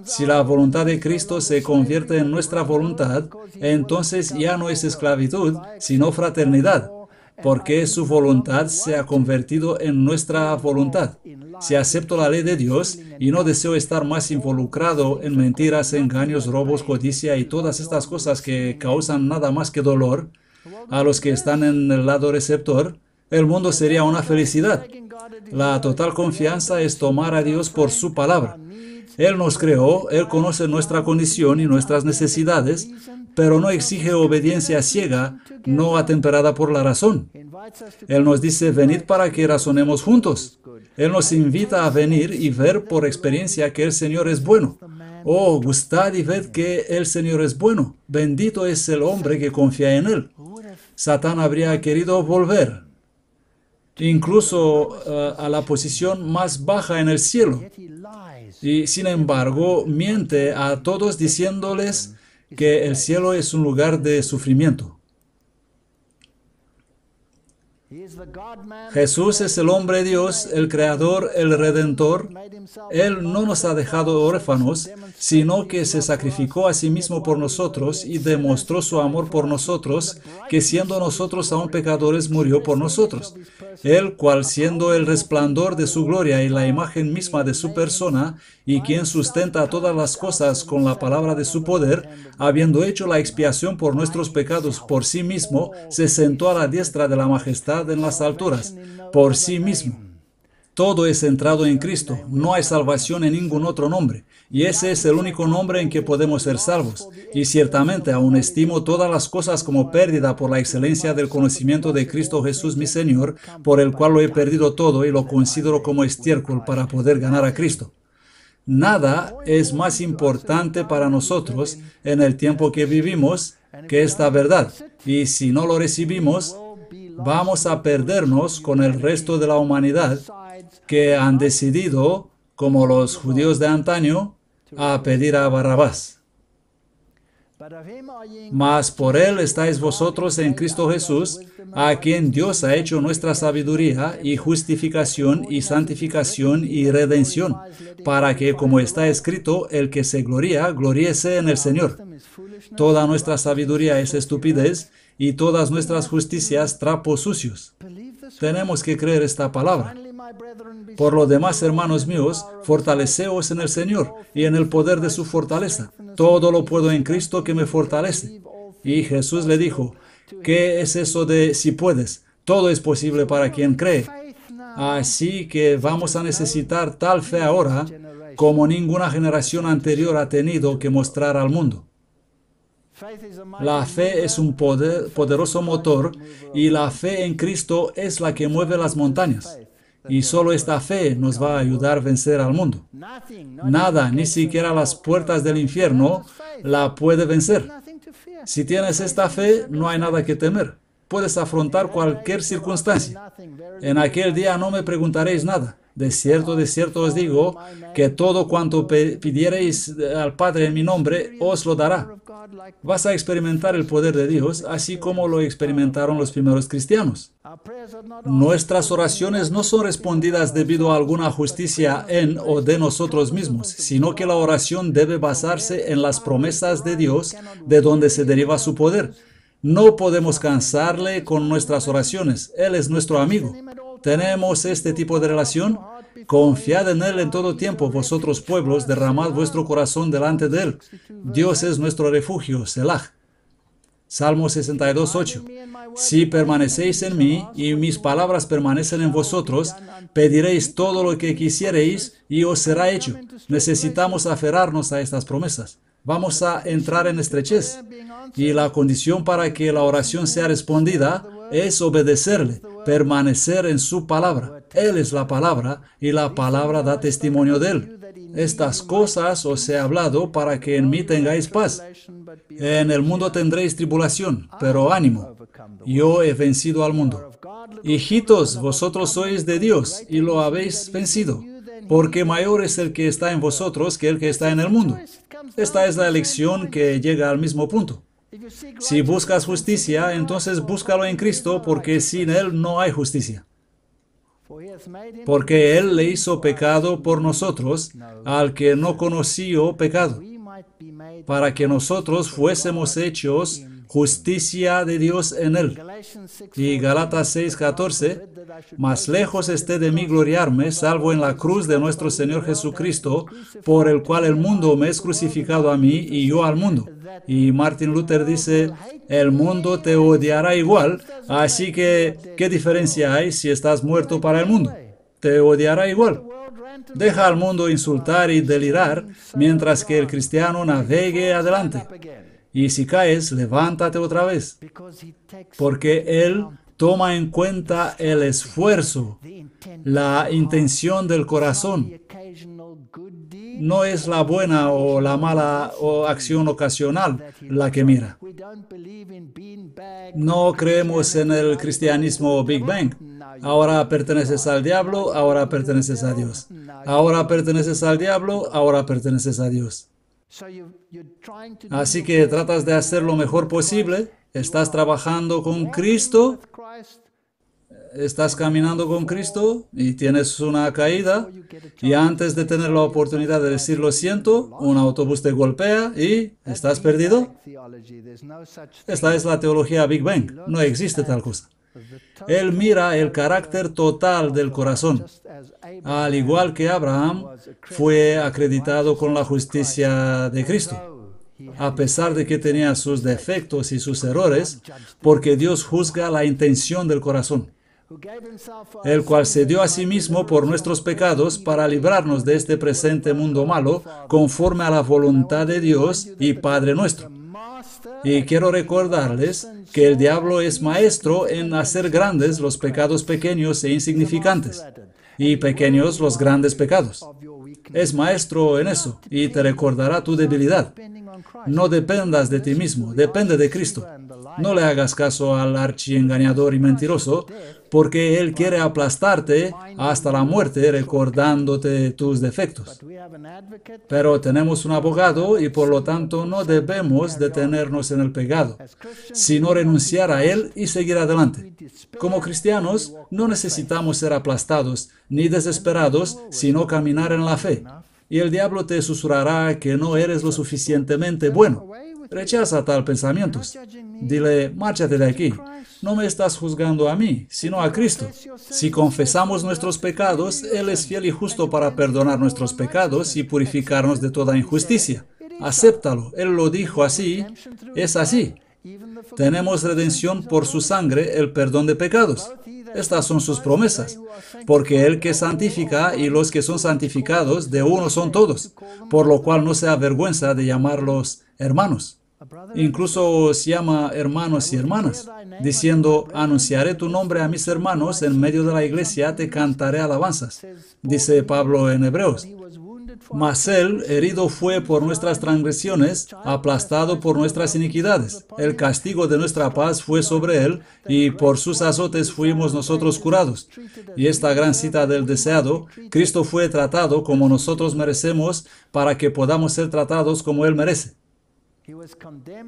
Si la voluntad de Cristo se convierte en nuestra voluntad, entonces ya no es esclavitud, sino fraternidad, porque su voluntad se ha convertido en nuestra voluntad. Si acepto la ley de Dios y no deseo estar más involucrado en mentiras, engaños, robos, codicia y todas estas cosas que causan nada más que dolor a los que están en el lado receptor, el mundo sería una felicidad. La total confianza es tomar a Dios por su palabra. Él nos creó, Él conoce nuestra condición y nuestras necesidades, pero no exige obediencia ciega, no atemperada por la razón. Él nos dice, venid para que razonemos juntos. Él nos invita a venir y ver por experiencia que el Señor es bueno. Oh, gustad y ved que el Señor es bueno. Bendito es el hombre que confía en Él. Satán habría querido volver incluso eh, a la posición más baja en el cielo. Y sin embargo, miente a todos diciéndoles que el cielo es un lugar de sufrimiento. Jesús es el hombre Dios, el creador, el redentor. Él no nos ha dejado órfanos, sino que se sacrificó a sí mismo por nosotros y demostró su amor por nosotros, que siendo nosotros aún pecadores murió por nosotros. El cual siendo el resplandor de su gloria y la imagen misma de su persona, y quien sustenta todas las cosas con la palabra de su poder, habiendo hecho la expiación por nuestros pecados por sí mismo, se sentó a la diestra de la majestad en las alturas, por sí mismo todo es centrado en Cristo. No hay salvación en ningún otro nombre. Y ese es el único nombre en que podemos ser salvos. Y ciertamente aún estimo todas las cosas como pérdida por la excelencia del conocimiento de Cristo Jesús mi Señor, por el cual lo he perdido todo y lo considero como estiércol para poder ganar a Cristo. Nada es más importante para nosotros en el tiempo que vivimos que esta verdad. Y si no lo recibimos, vamos a perdernos con el resto de la humanidad que han decidido, como los judíos de antaño, a pedir a Barrabás. Mas por él estáis vosotros en Cristo Jesús, a quien Dios ha hecho nuestra sabiduría y justificación y santificación y redención, para que, como está escrito, el que se gloría, gloríese en el Señor. Toda nuestra sabiduría es estupidez y todas nuestras justicias trapos sucios tenemos que creer esta palabra. Por lo demás, hermanos míos, fortaleceos en el Señor y en el poder de su fortaleza. Todo lo puedo en Cristo que me fortalece. Y Jesús le dijo, ¿qué es eso de si puedes? Todo es posible para quien cree. Así que vamos a necesitar tal fe ahora como ninguna generación anterior ha tenido que mostrar al mundo. La fe es un poderoso motor y la fe en Cristo es la que mueve las montañas. Y solo esta fe nos va a ayudar a vencer al mundo. Nada, ni siquiera las puertas del infierno, la puede vencer. Si tienes esta fe, no hay nada que temer. Puedes afrontar cualquier circunstancia. En aquel día no me preguntaréis nada. De cierto, de cierto os digo que todo cuanto pidiereis al Padre en mi nombre, os lo dará. Vas a experimentar el poder de Dios, así como lo experimentaron los primeros cristianos. Nuestras oraciones no son respondidas debido a alguna justicia en o de nosotros mismos, sino que la oración debe basarse en las promesas de Dios, de donde se deriva su poder. No podemos cansarle con nuestras oraciones. Él es nuestro amigo. Tenemos este tipo de relación. Confiad en Él en todo tiempo, vosotros pueblos, derramad vuestro corazón delante de Él. Dios es nuestro refugio, Selah. Salmo 62, 8. Si permanecéis en mí y mis palabras permanecen en vosotros, pediréis todo lo que quisiereis y os será hecho. Necesitamos aferrarnos a estas promesas. Vamos a entrar en estrechez. Y la condición para que la oración sea respondida es obedecerle, permanecer en su palabra. Él es la palabra y la palabra da testimonio de él. Estas cosas os he hablado para que en mí tengáis paz. En el mundo tendréis tribulación, pero ánimo. Yo he vencido al mundo. Hijitos, vosotros sois de Dios y lo habéis vencido, porque mayor es el que está en vosotros que el que está en el mundo. Esta es la elección que llega al mismo punto. Si buscas justicia, entonces búscalo en Cristo, porque sin Él no hay justicia. Porque Él le hizo pecado por nosotros, al que no conoció pecado, para que nosotros fuésemos hechos justicia de Dios en él. Y Galatas 6:14, más lejos esté de mí gloriarme, salvo en la cruz de nuestro Señor Jesucristo, por el cual el mundo me es crucificado a mí y yo al mundo. Y Martin Luther dice, el mundo te odiará igual, así que, ¿qué diferencia hay si estás muerto para el mundo? Te odiará igual. Deja al mundo insultar y delirar, mientras que el cristiano navegue adelante. Y si caes, levántate otra vez. Porque Él toma en cuenta el esfuerzo, la intención del corazón. No es la buena o la mala o acción ocasional la que mira. No creemos en el cristianismo Big Bang. Ahora perteneces al diablo, ahora perteneces a Dios. Ahora perteneces al diablo, ahora perteneces a Dios. Así que tratas de hacer lo mejor posible, estás trabajando con Cristo, estás caminando con Cristo y tienes una caída y antes de tener la oportunidad de decir lo siento, un autobús te golpea y estás perdido. Esta es la teología Big Bang, no existe tal cosa. Él mira el carácter total del corazón. Al igual que Abraham fue acreditado con la justicia de Cristo a pesar de que tenía sus defectos y sus errores, porque Dios juzga la intención del corazón, el cual se dio a sí mismo por nuestros pecados para librarnos de este presente mundo malo, conforme a la voluntad de Dios y Padre nuestro. Y quiero recordarles que el diablo e es maestro en hacer grandes los pecados pequeños e insignificantes y pequeños los grandes pecados. Es maestro en eso y te recordará tu debilidad. No dependas de ti mismo, depende de Cristo. No le hagas caso al engañador y mentiroso, porque Él quiere aplastarte hasta la muerte recordándote tus defectos. Pero tenemos un abogado y por lo tanto no debemos detenernos en el pecado, sino renunciar a Él y seguir adelante. Como cristianos no necesitamos ser aplastados ni desesperados, sino caminar en la fe. Y el diablo te susurrará que no eres lo suficientemente bueno rechaza tal pensamiento. Dile, márchate de aquí. No me estás juzgando a mí, sino a Cristo. Si confesamos nuestros pecados, Él es fiel y justo para perdonar nuestros pecados y purificarnos de toda injusticia. Acéptalo. Él lo dijo así. Es así. Tenemos redención por su sangre, el perdón de pecados. Estas son sus promesas, porque el que santifica y los que son santificados de uno son todos, por lo cual no se avergüenza de llamarlos hermanos. E incluso os llama hermanos y hermanas, diciendo, anunciaré tu nombre a mis hermanos, en medio de la iglesia te cantaré alabanzas, dice Pablo en Hebreos. Mas él, herido fue por nuestras transgresiones, aplastado por nuestras iniquidades. El castigo de nuestra paz fue sobre él, y por sus azotes fuimos nosotros curados. Y esta gran cita del deseado, Cristo fue tratado como nosotros merecemos, para que podamos ser tratados como él merece.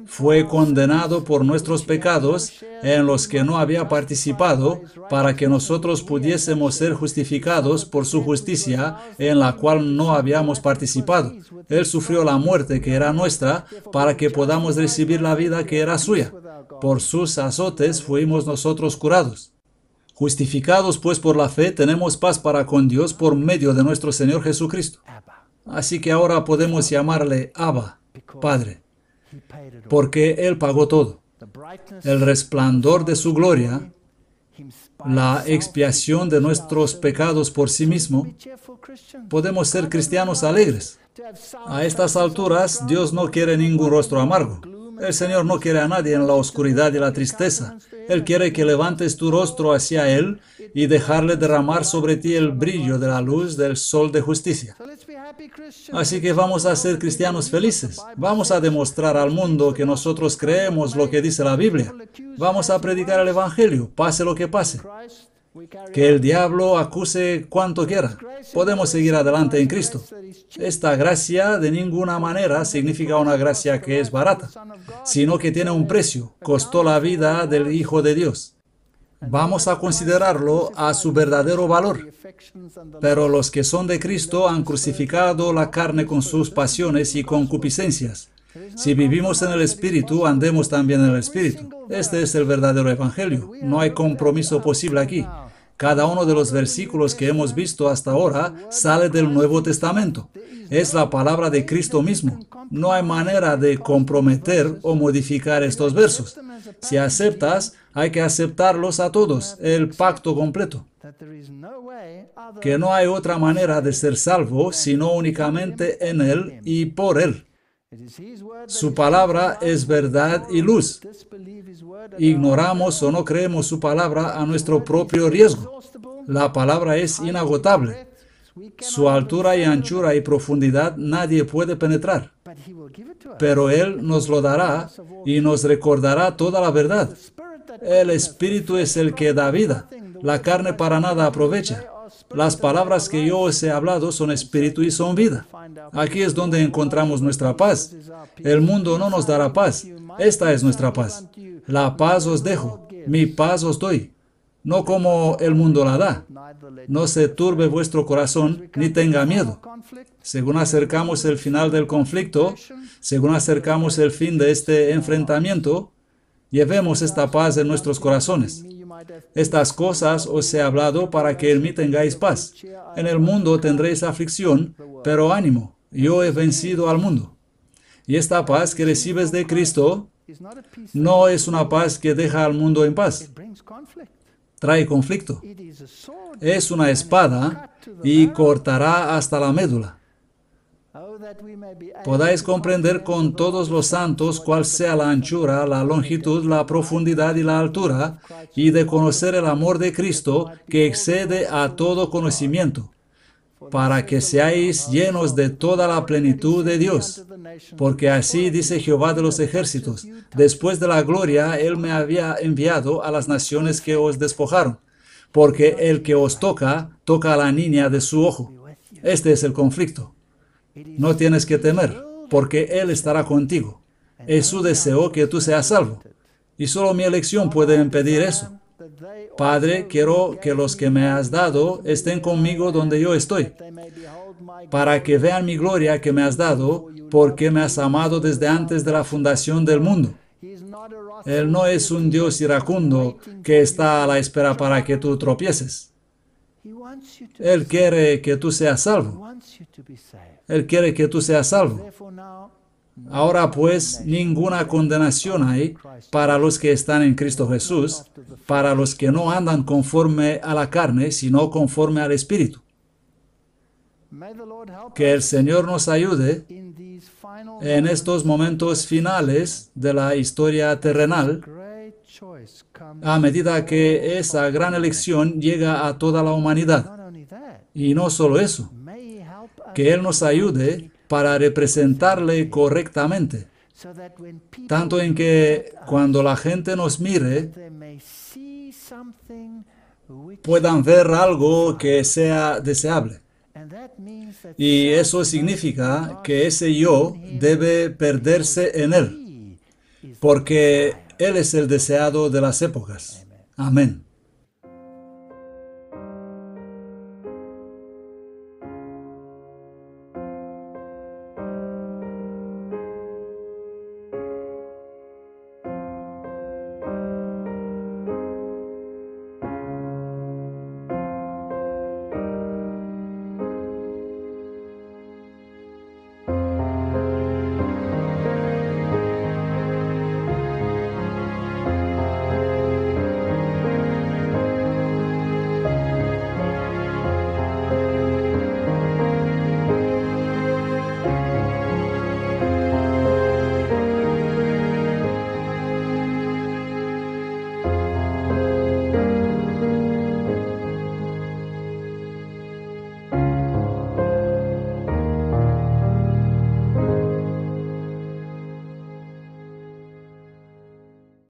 Fue condenado por nuestros pecados en los que no había participado para que nosotros pudiésemos ser justificados por su justicia en la cual no habíamos participado. Él sufrió la muerte que era nuestra para que podamos recibir la vida que era suya. Por sus azotes fuimos nosotros curados. Justificados pues por la fe, tenemos paz para con Dios por medio de nuestro Señor Jesucristo. Así que ahora podemos llamarle Abba, Padre porque Él pagó todo. El resplandor de su gloria, la expiación de nuestros pecados por sí mismo, podemos ser cristianos alegres. A estas alturas, Dios no quiere ningún rostro amargo. El Señor no quiere a nadie en la oscuridad y la tristeza. Él quiere que levantes tu rostro hacia Él y dejarle derramar sobre ti el brillo de la luz del sol de justicia. Así que vamos a ser cristianos felices. Vamos a demostrar al mundo que nosotros creemos lo que dice la Biblia. Vamos a predicar el Evangelio, pase lo que pase. Que el diablo acuse cuanto quiera. Podemos seguir adelante en Cristo. Esta gracia de ninguna manera significa una gracia que es barata, sino que tiene un precio. Costó la vida del Hijo de Dios. Vamos a considerarlo a su verdadero valor. Pero los que son de Cristo han crucificado la carne con sus pasiones y concupiscencias. Si vivimos en el Espíritu, andemos también en el Espíritu. Este es el verdadero Evangelio. No hay compromiso posible aquí. Cada uno de los versículos que hemos visto hasta ahora sale del Nuevo Testamento. Es la palabra de Cristo mismo. No hay manera de comprometer o modificar estos versos. Si aceptas, hay que aceptarlos a todos, el pacto completo. Que no hay otra manera de ser salvo sino únicamente en Él y por Él. Su palabra es verdad y luz. Ignoramos o no creemos su palabra a nuestro propio riesgo. La palabra es inagotable. Su altura y anchura y profundidad nadie puede penetrar. Pero Él nos lo dará y nos recordará toda la verdad. El Espíritu es el que da vida. La carne para nada aprovecha. Las palabras que yo os he hablado son espíritu y son vida. Aquí es donde encontramos nuestra paz. El mundo no nos dará paz. Esta es nuestra paz. La paz os dejo, mi paz os doy. No como el mundo la da. No se turbe vuestro corazón ni tenga miedo. Según acercamos el final del conflicto, según acercamos el fin de este enfrentamiento, llevemos esta paz en nuestros corazones. Estas cosas os he hablado para que en mí tengáis paz. En el mundo tendréis aflicción, pero ánimo, yo he vencido al mundo. Y esta paz que recibes de Cristo no es una paz que deja al mundo en paz. Trae conflicto. Es una espada y cortará hasta la médula. Podáis comprender con todos los santos cuál sea la anchura, la longitud, la profundidad y la altura, y de conocer el amor de Cristo que excede a todo conocimiento, para que seáis llenos de toda la plenitud de Dios. Porque así dice Jehová de los ejércitos, después de la gloria Él me había enviado a las naciones que os despojaron, porque el que os toca, toca a la niña de su ojo. Este es el conflicto. No tienes que temer, porque Él estará contigo. Es su deseo que tú seas salvo. Y solo mi elección puede impedir eso. Padre, quiero que los que me has dado estén conmigo donde yo estoy, para que vean mi gloria que me has dado, porque me has amado desde antes de la fundación del mundo. Él no es un Dios iracundo que está a la espera para que tú tropieces. Él quiere que tú seas salvo. Él quiere que tú seas salvo. Ahora pues, ninguna condenación hay para los que están en Cristo Jesús, para los que no andan conforme a la carne, sino conforme al Espíritu. Que el Señor nos ayude en estos momentos finales de la historia terrenal, a medida que esa gran elección llega a toda la humanidad. Y no solo eso, que Él nos ayude para representarle correctamente, tanto en que cuando la gente nos mire, puedan ver algo que sea deseable. Y eso significa que ese yo debe perderse en Él, porque Él es el deseado de las épocas. Amén.